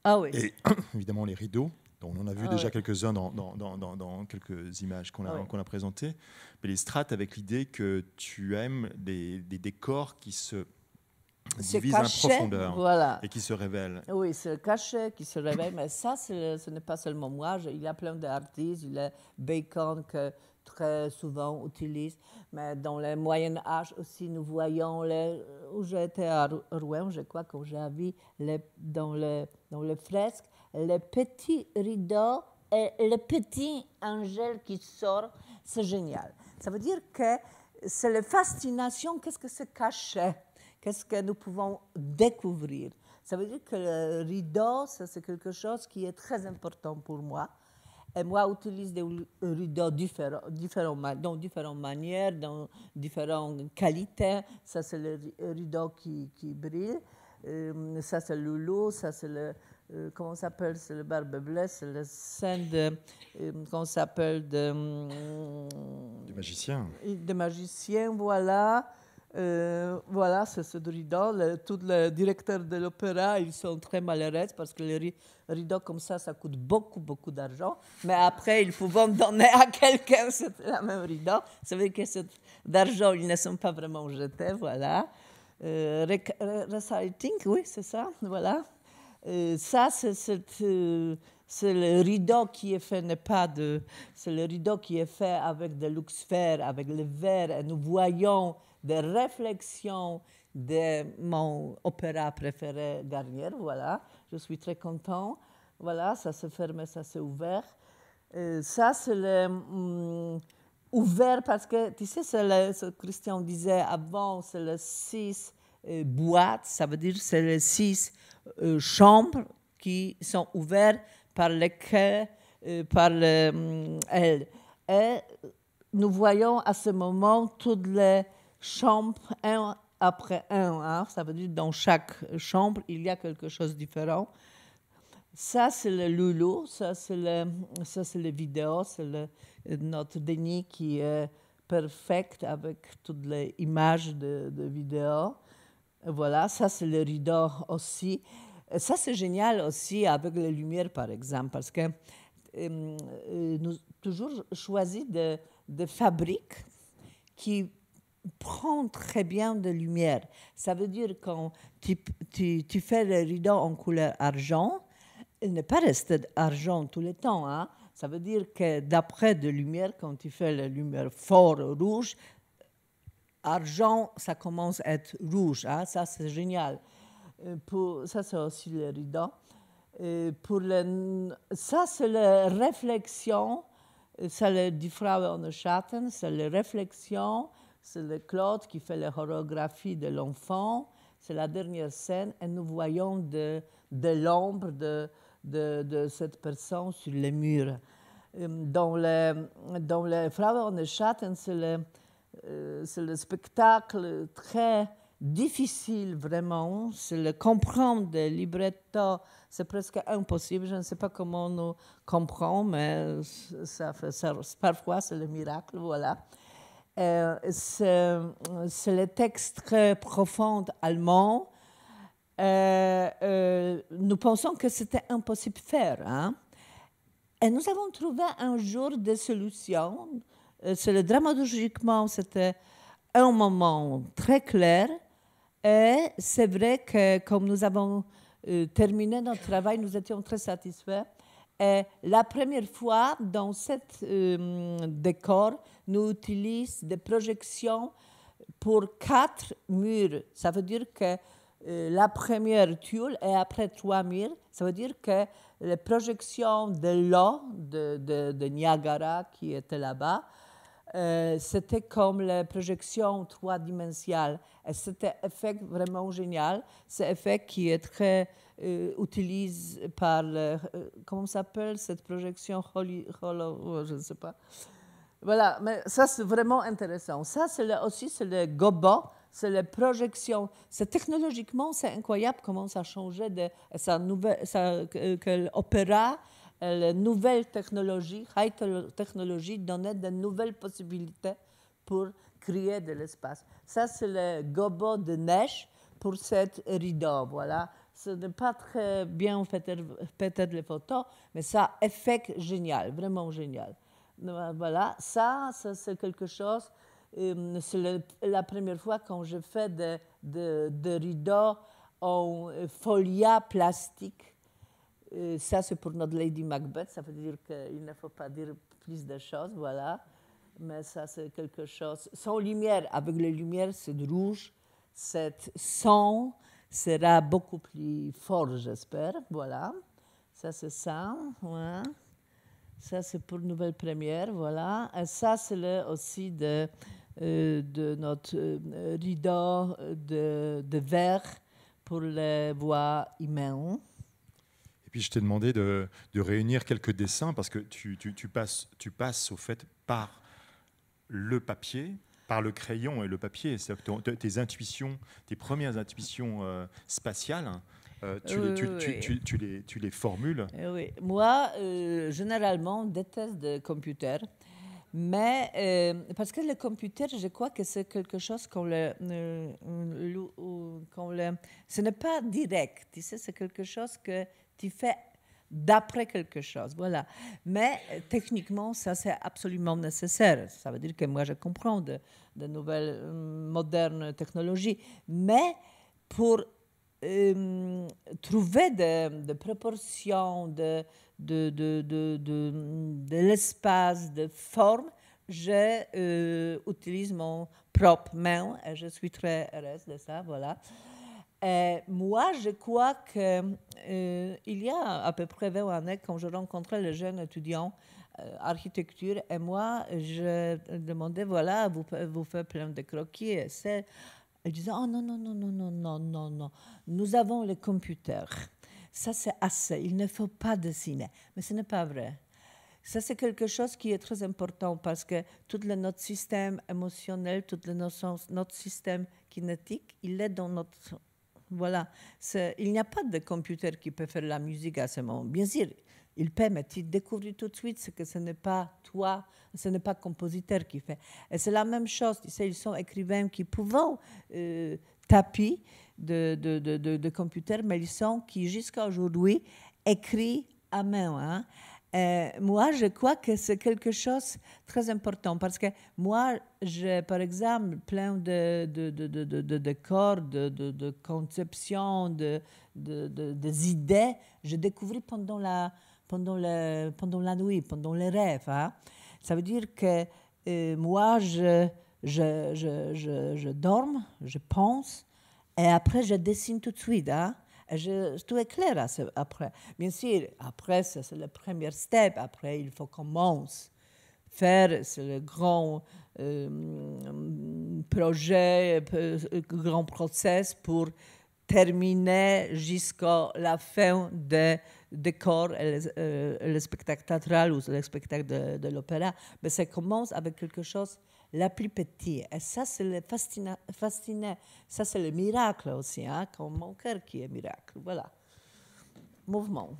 ah et évidemment, les rideaux. dont on en a vu ah déjà quelques-uns dans, dans, quelques images qu'on a, ah a présentées. Mais les strates avec l'idée que tu aimes des, décors qui se divisent en profondeur et qui se révèlent. Oui, se cachet qui se révèle. mais ça, ce n'est pas seulement moi. il y a plein d'artistes. Il y a Bacon que très souvent utilisent. Mais dans le Moyen Âge aussi, nous voyons, les, où j'étais à Rouen, je crois que j'ai dans, le, dans le fresque, les petits rideaux et le petit angel qui sort. C'est génial. Ça veut dire que c'est la fascination, qu'est-ce que se cachait, qu'est-ce que nous pouvons découvrir. Ça veut dire que le rideau, c'est quelque chose qui est très important pour moi. Et moi, j'utilise des rideaux différents, dans différentes manières, dans différentes qualités. Ça, c'est le rideau qui, brille. Euh, ça, c'est le loup. Ça, c'est le. Euh, comment s'appelle C'est le barbe bleue. C'est le sein de. Euh, comment s'appelle de, Du magicien. De magicien, voilà. Euh, voilà, c'est ce rideau. tous les directeurs de l'opéra, ils sont très malheureux parce que les rideaux comme ça, ça coûte beaucoup, beaucoup d'argent. Mais après, ils vendre donner à quelqu'un la même rideau. Ça veut que cet argent, ils ne sont pas vraiment jetés. Voilà. Euh, reciting, oui, c'est ça. Voilà. Euh, ça, c'est c'est le rideau qui est fait, pas de. C'est le rideau qui est fait avec des verts avec le verre, et nous voyons des réflexions de mon opéra préféré Garnier, Voilà, je suis très content. Voilà, ça se ferme, ça s'est ouvert. Euh, ça, c'est le. Mm, ouvert parce que, tu sais, ce que Christian disait avant, c'est le six euh, boîtes, ça veut dire c'est les six euh, chambres qui sont ouvertes par le cœur, par le, mm, Et nous voyons à ce moment toutes les chambre, un après un. Hein. ça veut dire dans chaque chambre, il y a quelque chose de différent. Ça, c'est le loulou, ça, c'est le, ça, c'est le vidéo, c'est notre déni qui est perfect avec toutes les images de, vidéos. vidéo. Voilà, ça, c'est le rideau aussi. Ça, c'est génial aussi avec les lumières, par exemple, parce que euh, nous toujours choisi de, de fabriques qui prend très bien de lumière. Ça veut dire quand tu, tu, tu fais le rideau en couleur argent, il ne pas rester argent tout le temps. Hein? Ça veut dire que d'après de lumière, quand tu fais la lumière fort rouge, argent, ça commence à être rouge. Hein. Ça, c'est génial. Euh, pour, ça, c'est aussi le rideau. Euh, pour le, ça, c'est la réflexion. Euh, c'est le en Schatten, c'est la réflexion c'est le Claude qui fait la chorégraphie de l'enfant. C'est la dernière scène et nous voyons de, l'ombre de, cette personne sur les murs. Dans euh, les dans le Frau Schatten, euh, c'est le, spectacle très difficile vraiment, c'est le comprendre des librettos, c'est presque impossible. Je ne sais pas comment on nous comprend, mais ça, fait, parfois c'est le miracle, voilà. Euh, c'est, le texte très profond allemand. Euh, euh, nous pensons que c'était impossible de faire. Hein. Et nous avons trouvé un jour des solutions. C'est le dramaturgiquement, c'était un moment très clair. Et c'est vrai que comme nous avons terminé notre travail, nous étions très satisfaits. Et euh, la première fois dans cet euh, décor, nous utilisons des projections pour quatre murs. Ça veut dire que euh, la première tuile et après trois murs, ça veut dire que les projections de l'eau de, Niagara qui était là-bas, c'était comme les projections trois dimensionnelles. Et c'était effet vraiment génial. C'est un effet qui est très euh, utilise par, euh, comment s'appelle cette projection oh, je ne sais pas. Voilà, mais ça c'est vraiment intéressant. Ça c'est aussi c'est le gobo, c'est la projection. C'est technologiquement c'est incroyable comment ça a changé de sa nouvelle, que, l'opéra, euh, les nouvelles technologies, high technologie donnait de nouvelles possibilités pour créer de l'espace. Ça c'est le gobo de neige pour cette rideau, voilà ce n'est pas très bien peut-être les photos, mais ça, effet génial, vraiment génial. Voilà, ça, c'est quelque chose. Euh, c'est la première fois quand je fais des de, rideaux en folia plastique. Euh, ça, c'est pour notre Lady Macbeth, ça veut dire qu'il ne faut pas dire plus de choses, voilà. Mais ça, c'est quelque chose. Sans lumière, avec les lumières, c'est rouge, c'est sang sera beaucoup plus fort, j'espère. Voilà, ça c'est ça. Ça c'est pour nouvelle première, voilà. Et ça c'est aussi de, euh, de notre euh, rideau de, verre pour les voix humaines. Et puis je t'ai demandé de, réunir quelques dessins parce que tu, tu, passes, tu passes au fait par le papier, par le crayon et le papier. tes intuitions, tes premières intuitions euh, spatiales, euh, tu, les, tu, les, tu les formules. Oui. Moi, euh, généralement, généralement, déteste le computer. Mais parce que le computer, je crois que c'est quelque chose qu'on le, qu le, Ce n'est pas direct, tu sais, c'est quelque chose que tu fais d'après quelque chose. Voilà. Mais euh, techniquement, ça c'est absolument nécessaire. Ça veut dire que moi je comprends de, nouvelles euh, modernes technologies, mais pour euh, trouver des de proportions, de, de, de l'espace, de forme, j'utilise mon propre main et je suis très heureuse de ça. Voilà. Et euh, moi, je crois qu'il euh, il y a à peu près 20 années, quand je rencontrais les jeunes étudiants euh, architecture, et moi, je demandais, voilà, vous, vous faites plein de croquis, et Ils disaient, oh non, non, non, non, non, non, non, non, nous avons le computer. Ça, c'est assez, il ne faut pas dessiner. Mais ce n'est pas vrai. Ça, c'est quelque chose qui est très important parce que tout le, notre système émotionnel, tout le, notre, notre système kinétique, il est dans notre voilà. Il n'y a pas de computer qui peut faire la musique à ce moment. Bien sûr, il peut, mais tu découvres tout de suite que ce n'est pas toi, ce n'est pas compositeur qui fait. Et c'est la même chose. ils sont écrivains qui pouvant euh, tapis de, de, de, de computer, mais ils sont qui, jusqu'à aujourd'hui, écrit à main. Hein. Euh, moi, je crois que c'est quelque chose de très important parce que moi, j'ai par exemple plein de, de, de, de, de, de de, de, de conceptions, de, de, des idées, je découvre pendant la, pendant, le, pendant la nuit, pendant les rêves. Hein. Ça veut dire que euh, moi, je, je, je, je, je pense, et après, je dessine tout de suite. Hein je, tout est clair après. Bien sûr, après, c'est le premier step. Après, il faut commencer faire, ce le grand euh, projet, le euh, grand process pour terminer jusqu'à la fin des décors et le, euh, spectacle ou le spectacle de l'opéra. Mais ça commence avec quelque chose la plus petite. Et ça, c'est le fascinant, ça, c'est le miracle aussi, hein, comme mon cœur qui est miracle. Voilà. Mouvement.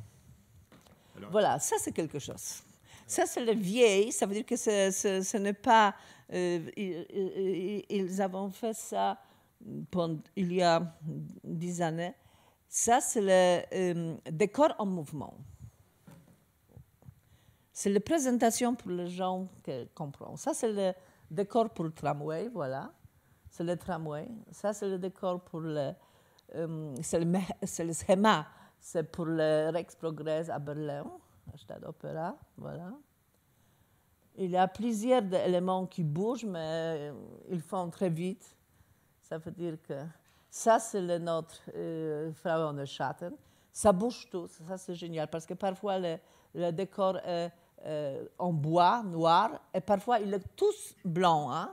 voilà, ça, c'est quelque chose. Ça, c'est le vieil, ça veut dire que ce, n'est pas. Euh, ils, avons fait ça il y a dix années. Ça, c'est le euh, décor en mouvement. C'est la présentation pour les gens qui comprennent. Ça, c'est le décor pour le tramway, voilà. C'est le tramway. Ça, c'est le décor pour le. Euh, c'est le, schéma. C'est pour le Rex Progress à Berlin, à Stade voilà. Il y a plusieurs éléments qui bougent, mais euh, ils font très vite. Ça veut dire que ça, c'est le notre euh, Schatten. Ça bouge tout, ça c'est génial, parce que parfois le, le décor est en bois noir et parfois il est tous blanc.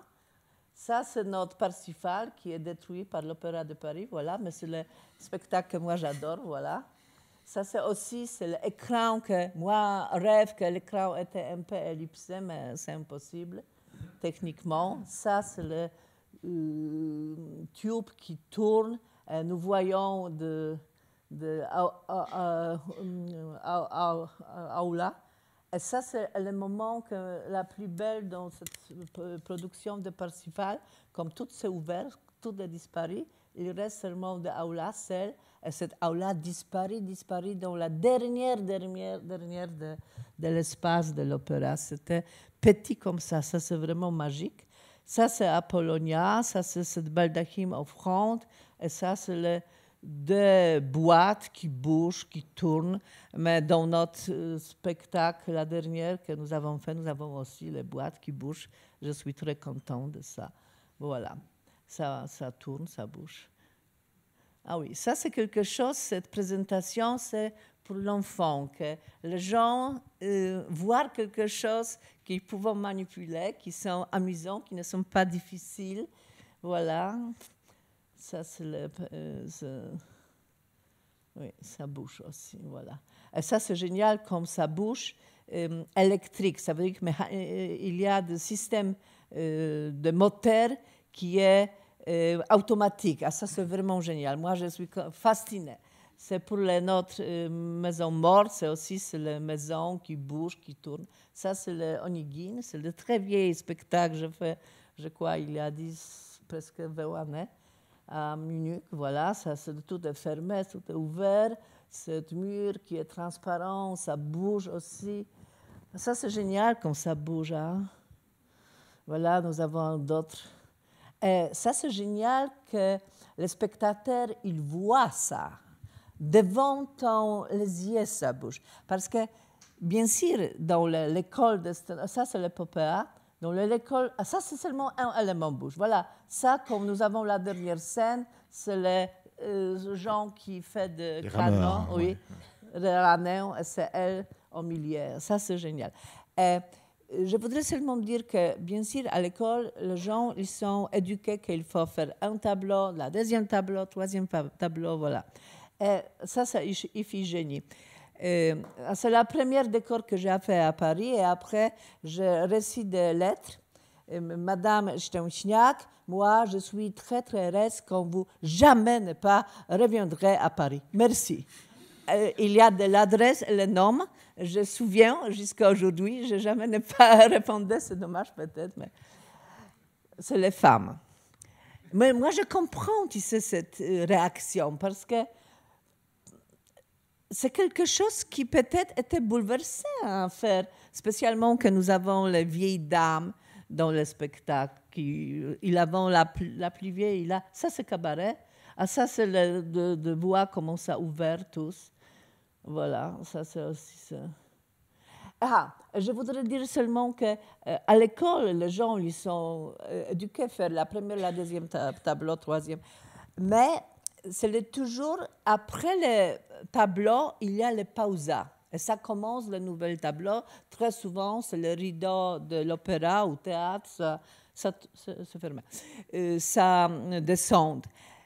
Ça, c'est notre Parsifal qui est détruit par l'Opéra de Paris, voilà, mais c'est le spectacle que moi j'adore, voilà. Ça, c'est aussi c'est l'écran que moi rêve que l'écran était un peu ellipsé, mais c'est impossible techniquement. Ça, c'est le tube qui tourne. Et nous voyons de, de Aula. Et ça, c'est le moment que la plus belle dans cette euh, production de Parsifal, comme tout s'est ouvert, tout est disparu, il reste seulement de Aula, celle, et cette Aula disparaît, disparaît dans la dernière, dernière, dernière de, l'espace de l'opéra. C'était petit comme ça, ça c'est vraiment magique. Ça, c'est Apollonia, ça, c'est cette baldachim offrande, et ça, c'est le de boîtes qui bougent, qui tournent. Mais dans notre euh, spectacle, la dernière que nous avons fait, nous avons aussi les boîtes qui bougent. Je suis très content de ça. Voilà, ça, ça tourne, ça bouge. Ah oui, ça c'est quelque chose, cette présentation, c'est pour l'enfant, que les gens euh, voient quelque chose qu'ils peuvent manipuler, qui sont amusants, qui ne sont pas difficiles. Voilà. Ça, c'est le. Euh, oui, ça bouge aussi, voilà. Et ça, c'est génial comme ça bouge euh, électrique. Ça veut dire qu'il euh, y a des systèmes de moteur qui est automatique. Ah, ça, c'est vraiment génial. Moi, je suis fascinée. C'est pour les, notre maison morte, c'est aussi la maison qui bouge, qui tourne. Ça, c'est le Onigine, c'est le très vieil spectacle que je fais, je crois, il y a 10, presque 20 années. Hein à Munich. Voilà, ça, c'est tout est fermé, tout est ouvert. Cet mur qui est transparent, ça bouge aussi. Ça, c'est génial quand ça bouge. Hein. Voilà, nous avons d'autres. ça, c'est génial que les spectateurs, ils voient ça. Devant ton, les yeux, ça bouge. Parce que, bien sûr, dans l'école de... Ça, c'est le donc l'école, ah, ça c'est seulement un élément bouche. Voilà, ça comme nous avons la dernière scène, c'est les euh, gens qui font de canon, oui, et c'est elle au milieu. Ça c'est génial. Et euh, je voudrais seulement dire que, bien sûr, à l'école, les gens, ils sont éduqués qu'il faut faire un tableau, la deuxième tableau, troisième tableau, voilà. Et ça, c'est Iphigénie. Euh, ah, c'est la première décor que j'ai fait à Paris et après, je récite des lettres. Madame Stęśniak, moi, je suis très, très heureuse quand vous jamais ne pas reviendrez à Paris. Merci. Euh, il y a de l'adresse et le nom. Je me souviens jusqu'à aujourd'hui, je jamais ne pas répondu, c'est dommage peut-être, mais c'est les femmes. Mais moi, je comprends, tu cette euh, réaction parce que c'est quelque chose qui peut-être était bouleversé à faire, spécialement que nous avons les vieilles dames dans le spectacle, qui, il avant la, plus, la plus vieille, ça c'est cabaret, ah, ça c'est de, de, voir comment ça ouvert tous. Voilà, ça c'est aussi ça. Ah, je voudrais dire seulement que euh, à l'école, les gens ils sont euh, éduqués à faire la première, la deuxième tableau, troisième. Mais c'est toujours après le tableau, il y a le pausa. Et ça commence le nouvel tableau. Très souvent, c'est le rideau de l'opéra ou théâtre, ça, se ferme. Euh, ça descend.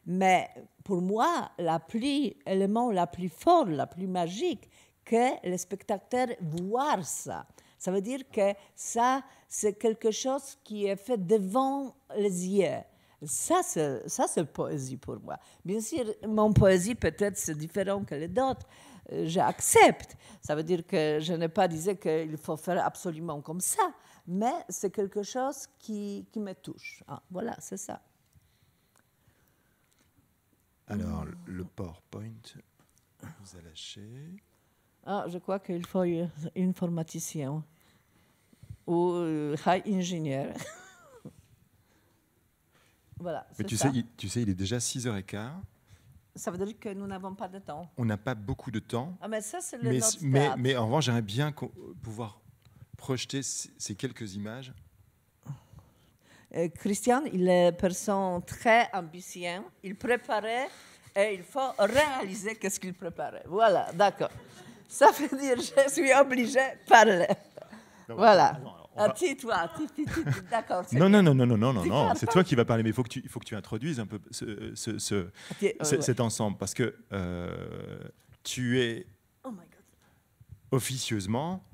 Mais pour moi, l'élément le plus fort, le plus magique, que les spectateurs voient ça. Ça veut dire que ça, c'est quelque chose qui est fait devant les yeux ça, c'est, ça, poésie pour moi. Bien sûr, mon poésie peut-être c'est différent que les d'autres. Euh, j'accepte. Ça veut dire que je n'ai pas dit qu'il faut faire absolument comme ça, mais c'est quelque chose qui, qui me touche. Ah, voilà, c'est ça. Alors, le PowerPoint vous a lâché. Ah, je crois qu'il faut une informaticien ou euh, high ingénieur. Mais tu sais, il, tu sais, il est déjà 6h15. Ça veut dire que nous n'avons pas de temps. On n'a pas beaucoup de temps. Ah, mais en revanche, j'aimerais bien pouvoir projeter ces quelques images. Euh, Christiane, il est personne très ambitieux. Il préparait et il faut réaliser qu'est-ce qu'il préparait. Voilà, d'accord. Ça veut dire je suis obligé de parler. voilà. Ah, tu, toi, d'accord. Non, non, non, non, non, non, c'est toi qui vas parler, mais il faut que tu, introduises un peu ce, cet ensemble, parce que euh, tu es oh officieusement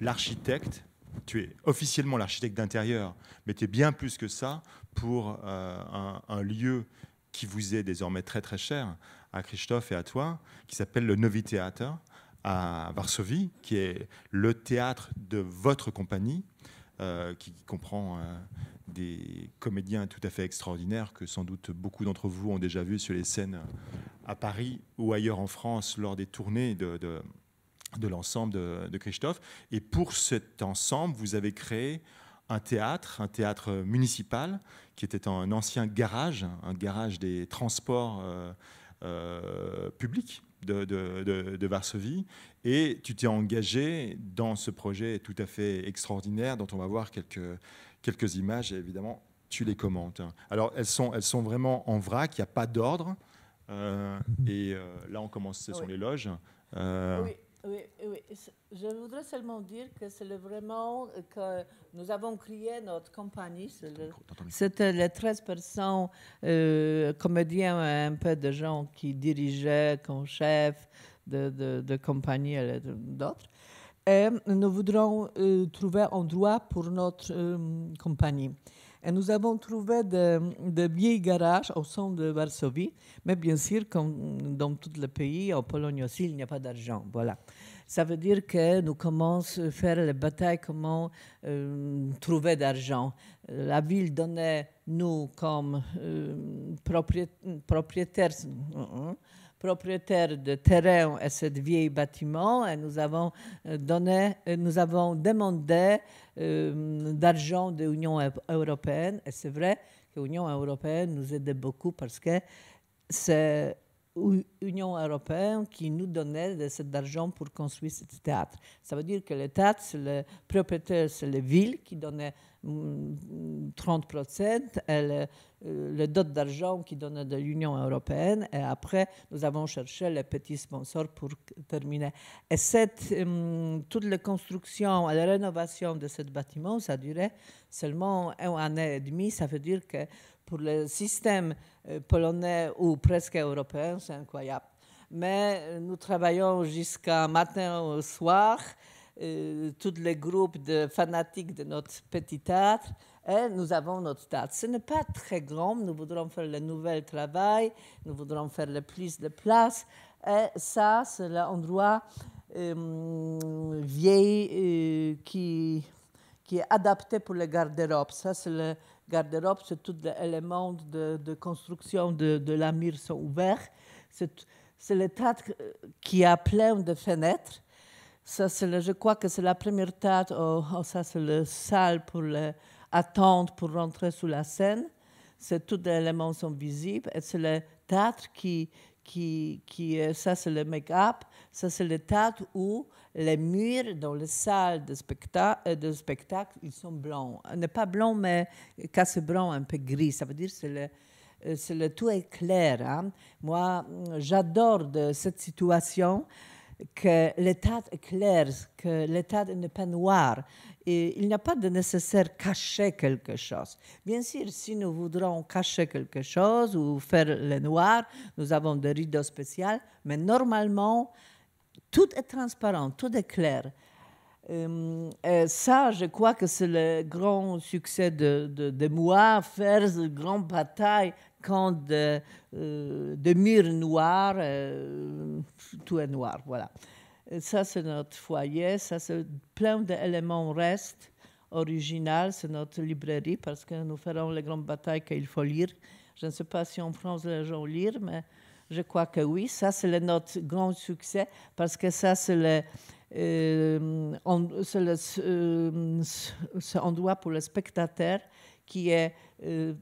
l'architecte, tu es officiellement l'architecte d'intérieur, mais tu es bien plus que ça pour euh, un, un lieu qui vous est désormais très très cher à Christophe et à toi, qui s'appelle le Novi Theater, à Varsovie, qui est le théâtre de votre compagnie, euh, qui, comprend euh, des comédiens tout à fait extraordinaires que sans doute beaucoup d'entre vous ont déjà vu sur les scènes à Paris ou ailleurs en France lors des tournées de, l'ensemble de, Christophe. Et pour cet ensemble, vous avez créé un théâtre, un théâtre municipal, qui était un ancien garage, un garage des transports euh, publics de, Varsovie. Et tu t'es engagé dans ce projet tout à fait extraordinaire dont on va voir quelques, quelques images et évidemment tu les commentes. Hein. Alors elles sont, elles sont vraiment en vrac, il n'y a pas d'ordre. Euh, mhm. et euh, là on commence, ce sont les loges. Euh, oui, je voudrais seulement dire que c'est vraiment euh, que nous avons créé notre compagnie. C'était les 13 personnes, euh, comédiens, un peu de gens qui dirigeaient comme chef de, de, compagnie et euh, d'autres. Et nous voudrons euh, trouver un droit pour notre compagnie. Et nous avons trouvé de, de vieilles garages au centre de Varsovie. Mais bien sûr, comme dans tout le pays, en Pologne aussi, il n'y a pas d'argent. Voilà. Ça veut dire que nous commençons à faire les batailles, comment euh, trouver d'argent. La ville donnait, nous, comme euh, propriétaires, euh, propriétaire de terrain et ce vieil bâtiment et nous avons, euh, donné, euh, nous avons demandé euh, d'argent de l'Union européenne. Et c'est vrai que l'Union européenne nous aide beaucoup parce que c'est l'Union européenne qui nous donnait de cet argent pour construire ce théâtre. Ça veut dire que le théâtre, c'est le propriétaire, c'est la ville qui donnait 30%, elle, euh, le dot d'argent qui donne de l'Union européenne. Et après, nous avons cherché les petits sponsors pour terminer. Et cette, hum, toute la construction et la rénovation de ce bâtiment, ça durait seulement une année et demie. Ça veut dire que pour le système euh, polonais ou presque européen, c'est incroyable. Mais euh, nous travaillons jusqu'à matin au soir. Euh, tous les groupes de fanatiques de notre petit théâtre. Et hein, nous avons notre théâtre. Ce n'est pas très grand. Nous voudrons faire le nouvel travail. Nous voudrons faire le plus de place. Et hein. ça, c'est l'endroit euh, vieil euh, qui, qui est adapté pour les garde robes Ça, c'est le garde-robe. C'est tous les éléments de, construction de, de la mire sont ouverts. C'est le théâtre qui a plein de fenêtres ça, c'est le, je crois que c'est la première table, oh, oh, ça, c'est le salle pour l'attente pour rentrer sur la scène. C'est, tous les éléments sont visibles. Et c'est le théâtre qui, qui, qui euh, ça, c'est le make-up. Ça, c'est le théâtre où les murs dans les salles de spectacle, euh, de spectacle ils sont blancs. Euh, n'est pas blanc, mais casse blanc, un peu gris. Ça veut dire que c'est le c'est le tout est clair. Hein. Moi, j'adore de cette situation que l'État est clair, que l'État n'est pas noir. il n'y a pas de nécessaire cacher quelque chose. Bien sûr, si nous voudrons cacher quelque chose ou faire le noir, nous avons des rideaux spéciaux, mais normalement, tout est transparent, tout est clair. Euh, euh, ça, je crois que c'est le grand succès de, moi, faire une grande bataille quand euh, de, de murs noirs, tout est noir, voilà. ça, c'est notre foyer, ça, c'est plein d'éléments restent original, c'est notre librairie, parce que nous ferons les grandes batailles qu'il faut lire. Je ne sais pas si en France les gens lire, mais je crois que oui. Ça, c'est notre grand succès, parce que ça, c'est le, c'est un endroit pour le spectateur qui est, euh,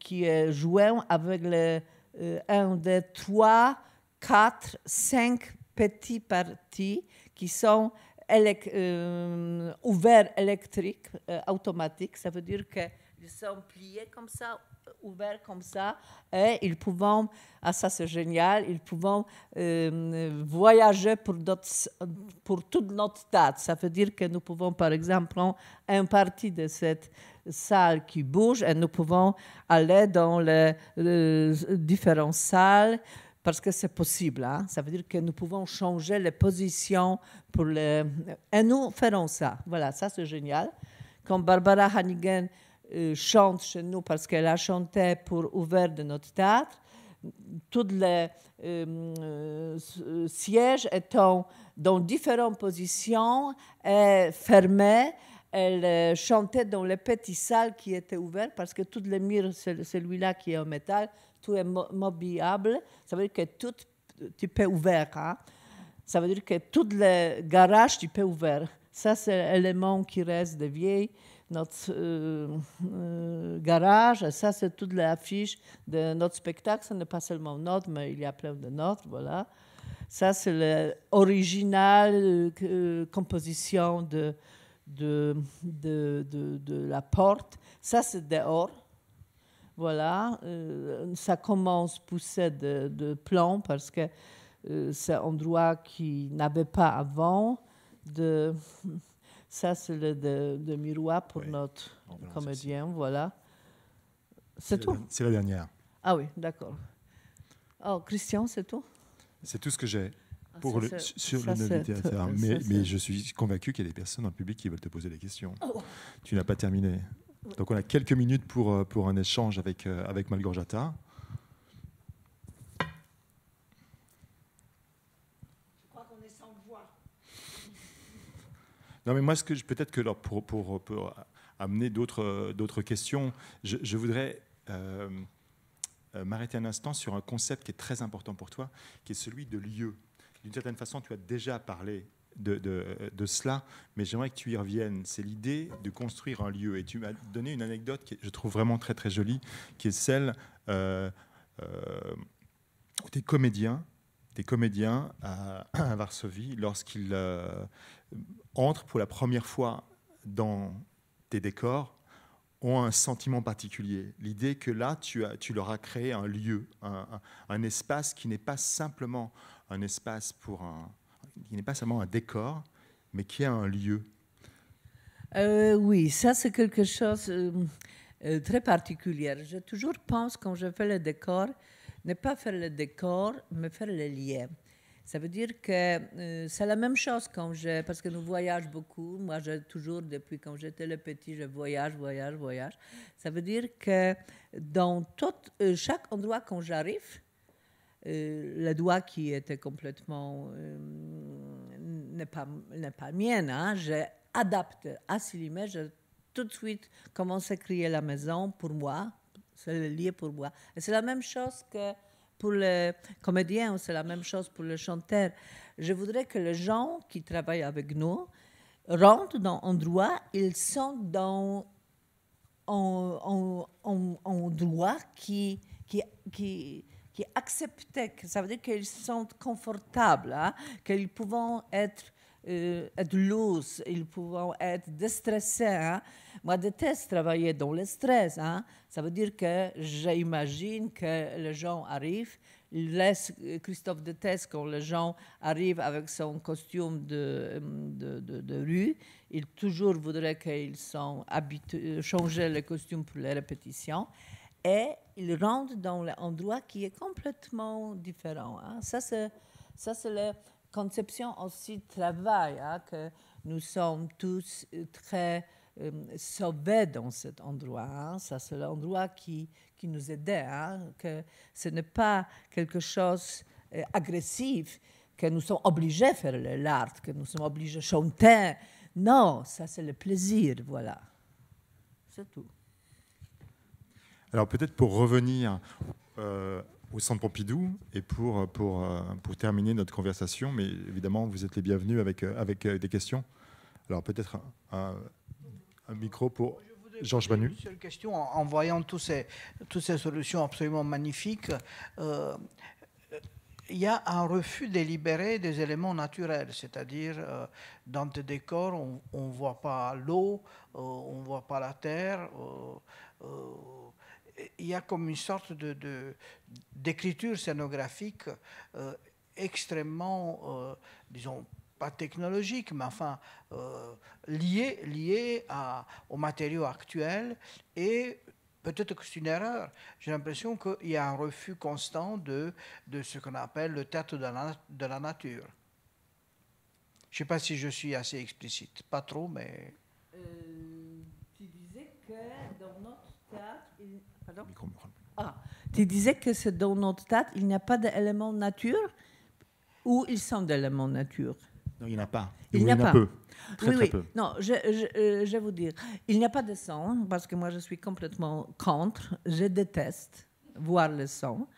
qui est joué avec euh, un des trois, quatre, cinq petits parties qui sont élec euh, ouverts électriques, automatiques. Ça veut dire que ils sont pliés comme ça, euh, ouverts comme ça, et hein, ils pouvaient, ah ça c'est génial, ils pouvaient euh, voyager pour, pour toute notre date, Ça veut dire que nous pouvons, par exemple, prendre une partie de cette salle qui bouge et nous pouvons aller dans les, différentes salles parce que c'est possible. Hein. Ça veut dire que nous pouvons changer les positions pour le... Et nous ferons ça. Voilà, ça c'est génial. Quand Barbara Hannigan euh, chante chez nous parce qu'elle a chanté pour ouvert de notre théâtre. Tous les euh, euh, sièges étant dans différentes positions et fermés, elle chantait dans les petites salles qui étaient ouvertes parce que toutes les murs, celui-là qui est en métal, tout est mobiliable. Ça veut dire que tout, tu peux ouvert. Hein. Ça veut dire que tous les garages, tu peux ouvert. Ça, c'est l'élément qui reste de vieille notre euh, euh, garage. Ça, c'est toute l'affiche de notre spectacle. Ce n'est pas seulement notre, mais il y a plein de notre Voilà. Ça, c'est l'original euh, composition de de, de, la porte. Ça, c'est dehors. Voilà. ça commence pousser de, plans parce que c'est un endroit qui n'avait pas avant de ça, c'est le de, de, miroir pour notre comédien, voilà. C'est tout C'est la dernière. Ah oui, d'accord. Oh, Christian, c'est tout C'est tout ce que j'ai ah, pour sur le théâtre. Mais, mais, je suis convaincu qu'il y a des personnes dans le public qui veulent te poser des questions. Oh. Tu n'as pas terminé. Donc on a quelques minutes pour, euh, pour un échange avec, euh, avec Malgorjata. Non, mais moi, ce que peut-être que pour, amener d'autres questions, je, voudrais euh, euh, m'arrêter un instant sur un concept qui est très important pour toi, qui est celui de lieu. D'une certaine façon, tu as déjà parlé de, cela, mais j'aimerais que tu y reviennes. C'est l'idée de construire un lieu. Et tu m'as donné une anecdote que je trouve vraiment très très jolie, qui est celle euh, euh, où tu es comédien des comédiens à, Varsovie lorsqu'ils euh, entrent pour la première fois dans tes décors ont un sentiment particulier. L'idée que là, tu, as, tu leur as créé un lieu, un, espace qui n'est pas simplement un espace pour un, qui n'est pas seulement un décor, mais qui est un lieu. Euh, oui, ça c'est quelque chose de euh, très particulier. Je toujours pense quand je fais le décor, ne pas faire le décor, mais faire le lien. Ça veut dire que euh, c'est la même chose quand je, parce que nous voyageons beaucoup. Moi, j'ai toujours, depuis quand j'étais le petit, je voyage, voyage, voyage. Ça veut dire que dans tout, euh, chaque endroit quand j'arrive, euh, le doigt qui était complètement n'est pas n'est pas mien, hein, adapte à j'ai tout de suite commencé à créer la maison pour moi, c'est le pour moi. Et c'est la même chose que pour le comédien, c'est la même chose pour le chanteur. Je voudrais que les gens qui travaillent avec nous rentrent dans un droit, ils sont dans un, droit qui, qui, qui, qui que ça veut dire qu'ils sont confortables, hein, qu'ils peuvent être euh, être loose, ils peuvent être déstressés. Hein. Moi, je déteste travailler dans le stress. Hein. Ça veut dire que j'imagine que les gens arrivent. Laisse euh, Christophe déteste quand les gens arrivent avec son costume de, euh, de, rue. Il toujours voudrait qu'ils sont habitués, changer le costume pour les répétitions et ils rentrent dans l'endroit qui est complètement différent. Hein. Ça, c'est, ça, c'est le, conception aussi travail, hein, que nous sommes tous euh, très euh, sauvés dans cet endroit. Hein. ça, c'est l'endroit qui, qui nous aidait, hein, que ce n'est pas quelque chose d'agressif, euh, agressif, que nous sommes obligés de faire l'art, que nous sommes obligés de chanter. Non, ça, c'est le plaisir, voilà. C'est tout. Alors peut-être pour revenir euh, au Centre Pompidou. Et pour, pour, euh, pour terminer notre conversation, mais évidemment, vous êtes les bienvenus avec, euh, avec euh, des questions. Alors peut-être un, micro pour... Georges Banu. Une seule question, en, voyant tous ces, toutes ces solutions absolument magnifiques, il y a un refus délibéré des éléments naturels, c'est-à-dire dans des décors, on ne voit pas l'eau, on ne voit pas la terre, euh, il y a comme une sorte d'écriture de, d'écriture scénographique euh, extrêmement, euh, disons, pas technologique, mais enfin, euh, liée, à, aux matériaux actuels. Et peut-être que c'est une erreur. J'ai l'impression qu'il y a un refus constant de, de ce qu'on appelle le théâtre de la, de la nature. Je ne sais pas si je suis assez explicite. Pas trop, mais... Euh, Ah, tu disais que c'est dans notre tête, il n'y a pas d'éléments nature ou ils sont d'éléments nature Non, il n'y en a pas. Il n'y a, a Peu. oui, oui. Non, je, vais vous dire. Il n'y a pas de sang, hein, parce que moi je suis complètement contre. Je déteste voir le sang.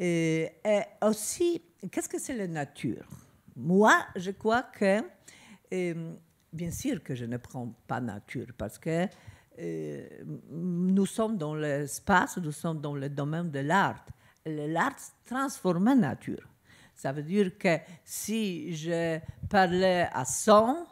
Euh, et, aussi, qu'est-ce que c'est la nature Moi, je crois que, euh, bien sûr que je ne prends pas nature, parce que euh, nous sommes dans l'espace, nous sommes dans le domaine de l'art. L'art transforme la nature. Ça veut dire que si je parlais à 100,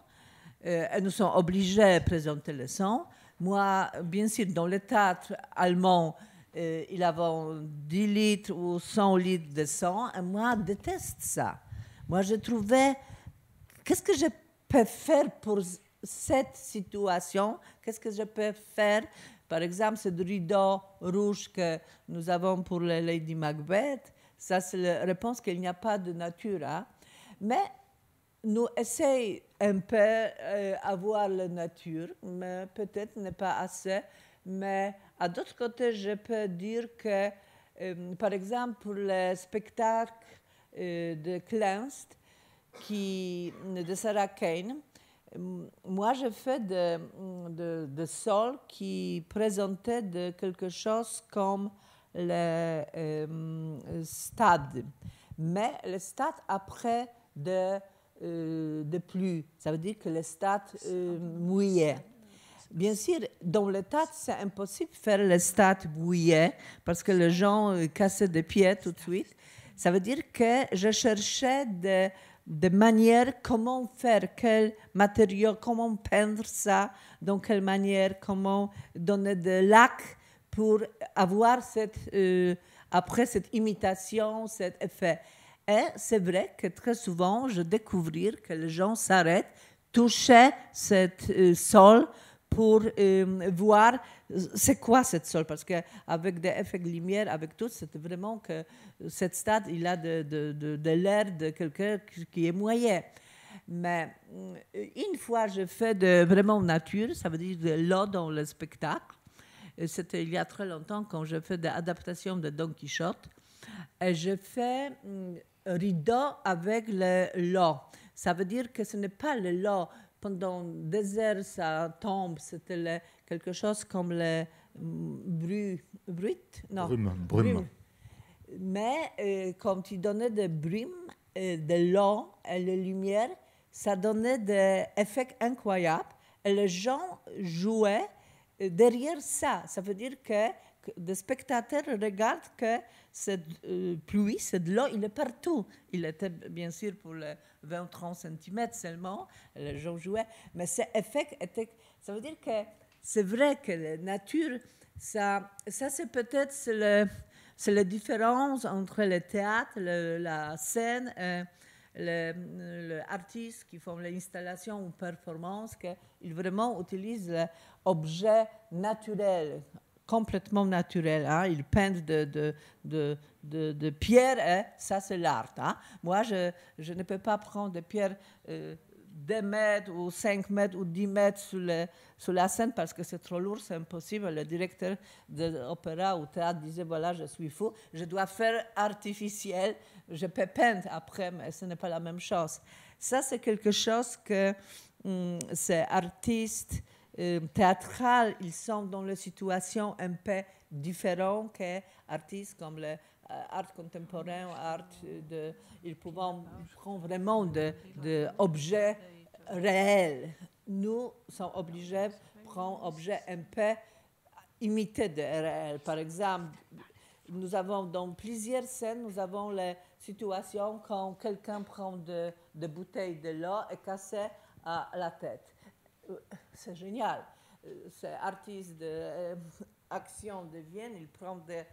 euh, nous sommes obligés de présenter le sang. Moi, bien sûr, dans le théâtre allemand, ils ils 10 litres ou 100 litres de sang. Et moi, je déteste ça. Moi, je trouvais, qu'est-ce que je peux faire pour cette situation Qu'est-ce que je peux faire Par exemple, ce rideau rouge que nous avons pour les Lady Macbeth, ça, c'est la réponse qu'il n'y a pas de nature. Hein. Mais nous essayons un peu euh, la nature, mais peut-être n'est pas assez. Mais à d'autres côtés, je peux dire que, euh, par exemple, pour le spectacle euh, de Kleinst, qui, de Sarah Kane, moi, je fais de, de, sol qui présentait quelque chose comme le euh, stade. Mais le stade après de, euh, de pluie, ça veut dire que le stade euh, mouillait. Bien sûr, dans le stade, c'est impossible de faire le stade mouillé parce que les gens euh, cassaient des pieds tout de suite. Ça veut dire que je cherchais de de manière, comment faire, quel matériau, comment peindre ça, dans quelle manière, comment donner de lac pour avoir cette, euh, après cette imitation, cet effet. Et c'est vrai que très souvent, je découvrir que les gens s'arrêtent, touchent ce euh, sol pour euh, voir c'est quoi cette sol, parce qu'avec des effets de lumière, avec tout, c'est vraiment que cette stade, il a de, de, de, l'air de quelqu'un qui est moyen. Mais euh, une fois, je fais de vraiment nature, ça veut dire de l'eau dans le spectacle. Euh, c'était il y a très longtemps quand je fais des adaptations de Don Quichotte. Et je fais mm, rideau avec l'eau. Ça veut dire que ce n'est pas le lot dans des désert, ça tombe. C'était quelque chose comme le bruit. Mm, bruit Brume. Mais euh, quand tu donnait des brumes, euh, de l'eau et de la lumière, ça donnait des effets incroyables. Et les gens jouaient euh, derrière ça. Ça veut dire que, les des spectateurs regardent que cette pluie, cette l'eau, il est partout. Il était bien sûr pour le 20 30 cm seulement, gens jouaient. Mais était ça veut dire que c'est vrai que la nature, ça, ça c'est peut-être c'est la différence entre le théâtre, la scène, les euh, le, qui font l'installation ou performance, qu'ils vraiment utilisent l'objet naturel, complètement naturel. Hein. Ils peignent de, de, de, de, pierre, hein. ça c'est l'art. Hein. Moi, je, je, ne peux pas prendre des pierres euh, 2 mètres ou 5 mètres ou 10 mètres sur, le, sur la scène parce que c'est trop lourd, c'est impossible. Le directeur de l'opéra ou théâtre disait, voilà, je suis fou, je dois faire artificiel, je peux peindre après, mais ce n'est pas la même chose. Ça, c'est quelque chose que hum, ces artistes euh, théâtrales, ils sont dans une situation un peu différente que artistes comme l'art euh, art contemporain, art de, ils peuvent prendre vraiment des de objets réels. Nous sommes obligés de prendre objets un peu imités de réels. Par exemple, nous avons dans plusieurs scènes, nous avons les situations quand quelqu'un prend des de bouteilles de l'eau et casse à la tête. Euh, c'est génial. Euh, ces artistes d'action euh, de, Vienne, il prend des,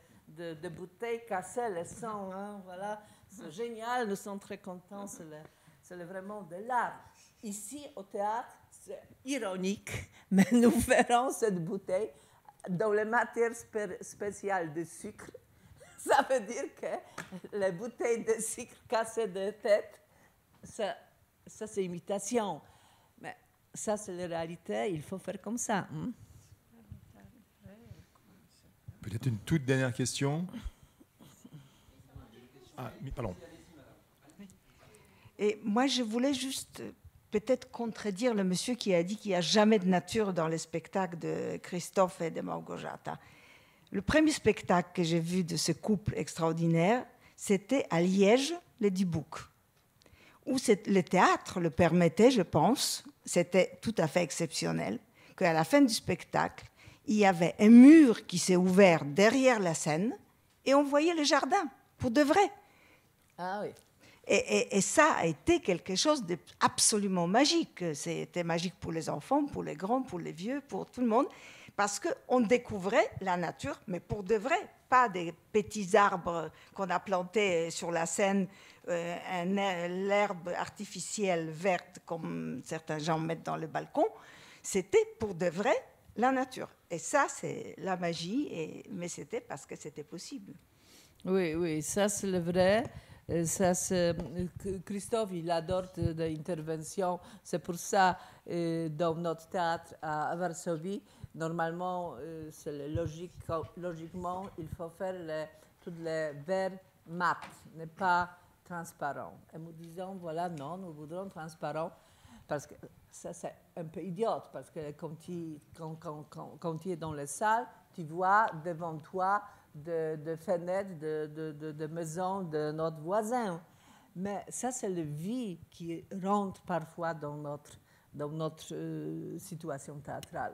bouteilles cassées, les sang, hein, voilà. C'est génial, nous sommes très contents, c'est vraiment de l'art. Ici, au théâtre, c'est ironique, mais nous verrons cette bouteille dans les matières spéciales de sucre. Ça veut dire que les bouteilles de sucre cassées de tête, ça, ça c'est imitation. Ça, c'est la réalité. Il faut faire comme ça. Hein. Peut-être une toute dernière question. Ah, pardon. Et moi, je voulais juste peut-être contredire le monsieur qui a dit qu'il n'y a jamais de nature dans les spectacles de Christophe et de Margojata. Le premier spectacle que j'ai vu de ce couple extraordinaire, c'était à Liège, les Dubouc, où le théâtre le permettait, je pense, c'était tout à fait exceptionnel, qu'à la fin du spectacle, il y avait un mur qui s'est ouvert derrière la scène et on voyait le jardin, pour de vrai. Ah et, et ça a été quelque chose d'absolument magique. C'était magique pour les enfants, pour les grands, pour les vieux, pour tout le monde, parce qu'on découvrait la nature, mais pour de vrai, pas des petits arbres qu'on a plantés euh, sur la Seine, l'herbe euh, artificielle verte comme certains gens mettent dans le balcon. C'était pour de vrai la nature. Et ça, c'est la magie, et, mais c'était parce que c'était possible. Oui, oui, ça c'est le vrai. Euh, ça, Christophe, il adore l'intervention. C'est pour ça, dans notre théâtre à Varsovie, Normalement, euh, c'est logique, logiquement, il faut faire les, toutes les verres mat, n'est pas transparent. Et nous disons, voilà, non, nous voudrons transparent, parce que ça, c'est un peu idiote, parce que quand tu, es dans les salle, tu vois devant toi des fenêtres, de, maisons de notre voisin. Mais ça, c'est le vie qui rentre parfois dans notre, dans notre euh, situation théâtrale.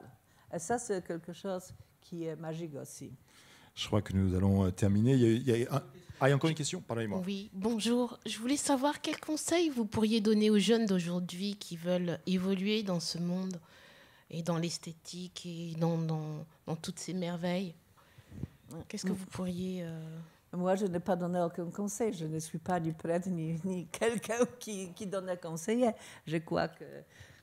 Et ça, c'est quelque chose qui est magique aussi. Je crois que nous allons terminer. Il y a, encore une question, pardonnez-moi. Oui, bonjour. Je voulais savoir quels conseils vous pourriez donner aux jeunes d'aujourd'hui qui veulent évoluer dans ce monde et dans l'esthétique et dans, toutes ces merveilles. Qu'est-ce que mm. vous pourriez... Euh, Moi, je n'ai pas donné aucun conseil. Je ne suis pas du prêtre ni, ni quelqu'un qui, donne un conseil. Je crois que,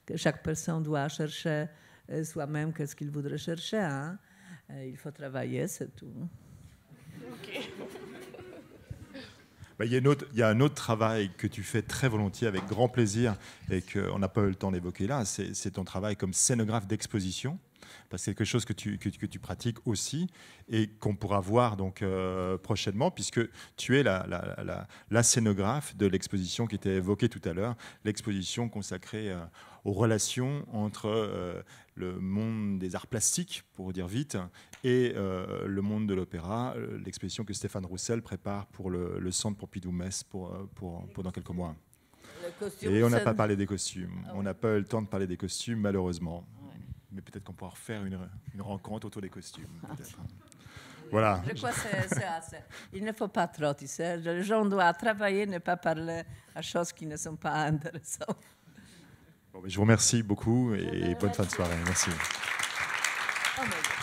que chaque personne doit chercher euh, soi-même qu'est-ce qu'il voudrait chercher. Hein. Euh, il faut travailler, c'est tout. Bah, il y, a il y, a un autre travail que tu fais très volontiers, avec grand plaisir, et qu'on n'a pas eu le temps d'évoquer là, c'est ton travail comme scénographe d'exposition parce que c'est quelque chose que tu, pratiques aussi et qu'on pourra voir donc euh, prochainement, puisque tu es la, scénographe de l'exposition qui était évoquée tout à l'heure, l'exposition consacrée euh, aux relations entre euh, le monde des arts plastiques, pour dire vite, et le monde de l'opéra, l'exposition que Stéphane Roussel prépare pour le, Centre Pompidou-Metz pour, pour, dans quelques mois. Et on n'a pas parlé des costumes. Ah on n'a pas eu le temps de parler des costumes, malheureusement mais peut-être qu'on pourra faire une, rencontre autour des costumes. Ah, voilà. Il ne faut pas trop, tu sais. Les gens doivent travailler, ne pas parler à choses qui ne sont pas intéressantes. Bon, je vous remercie beaucoup et bonne fin de soirée. Merci. Oh,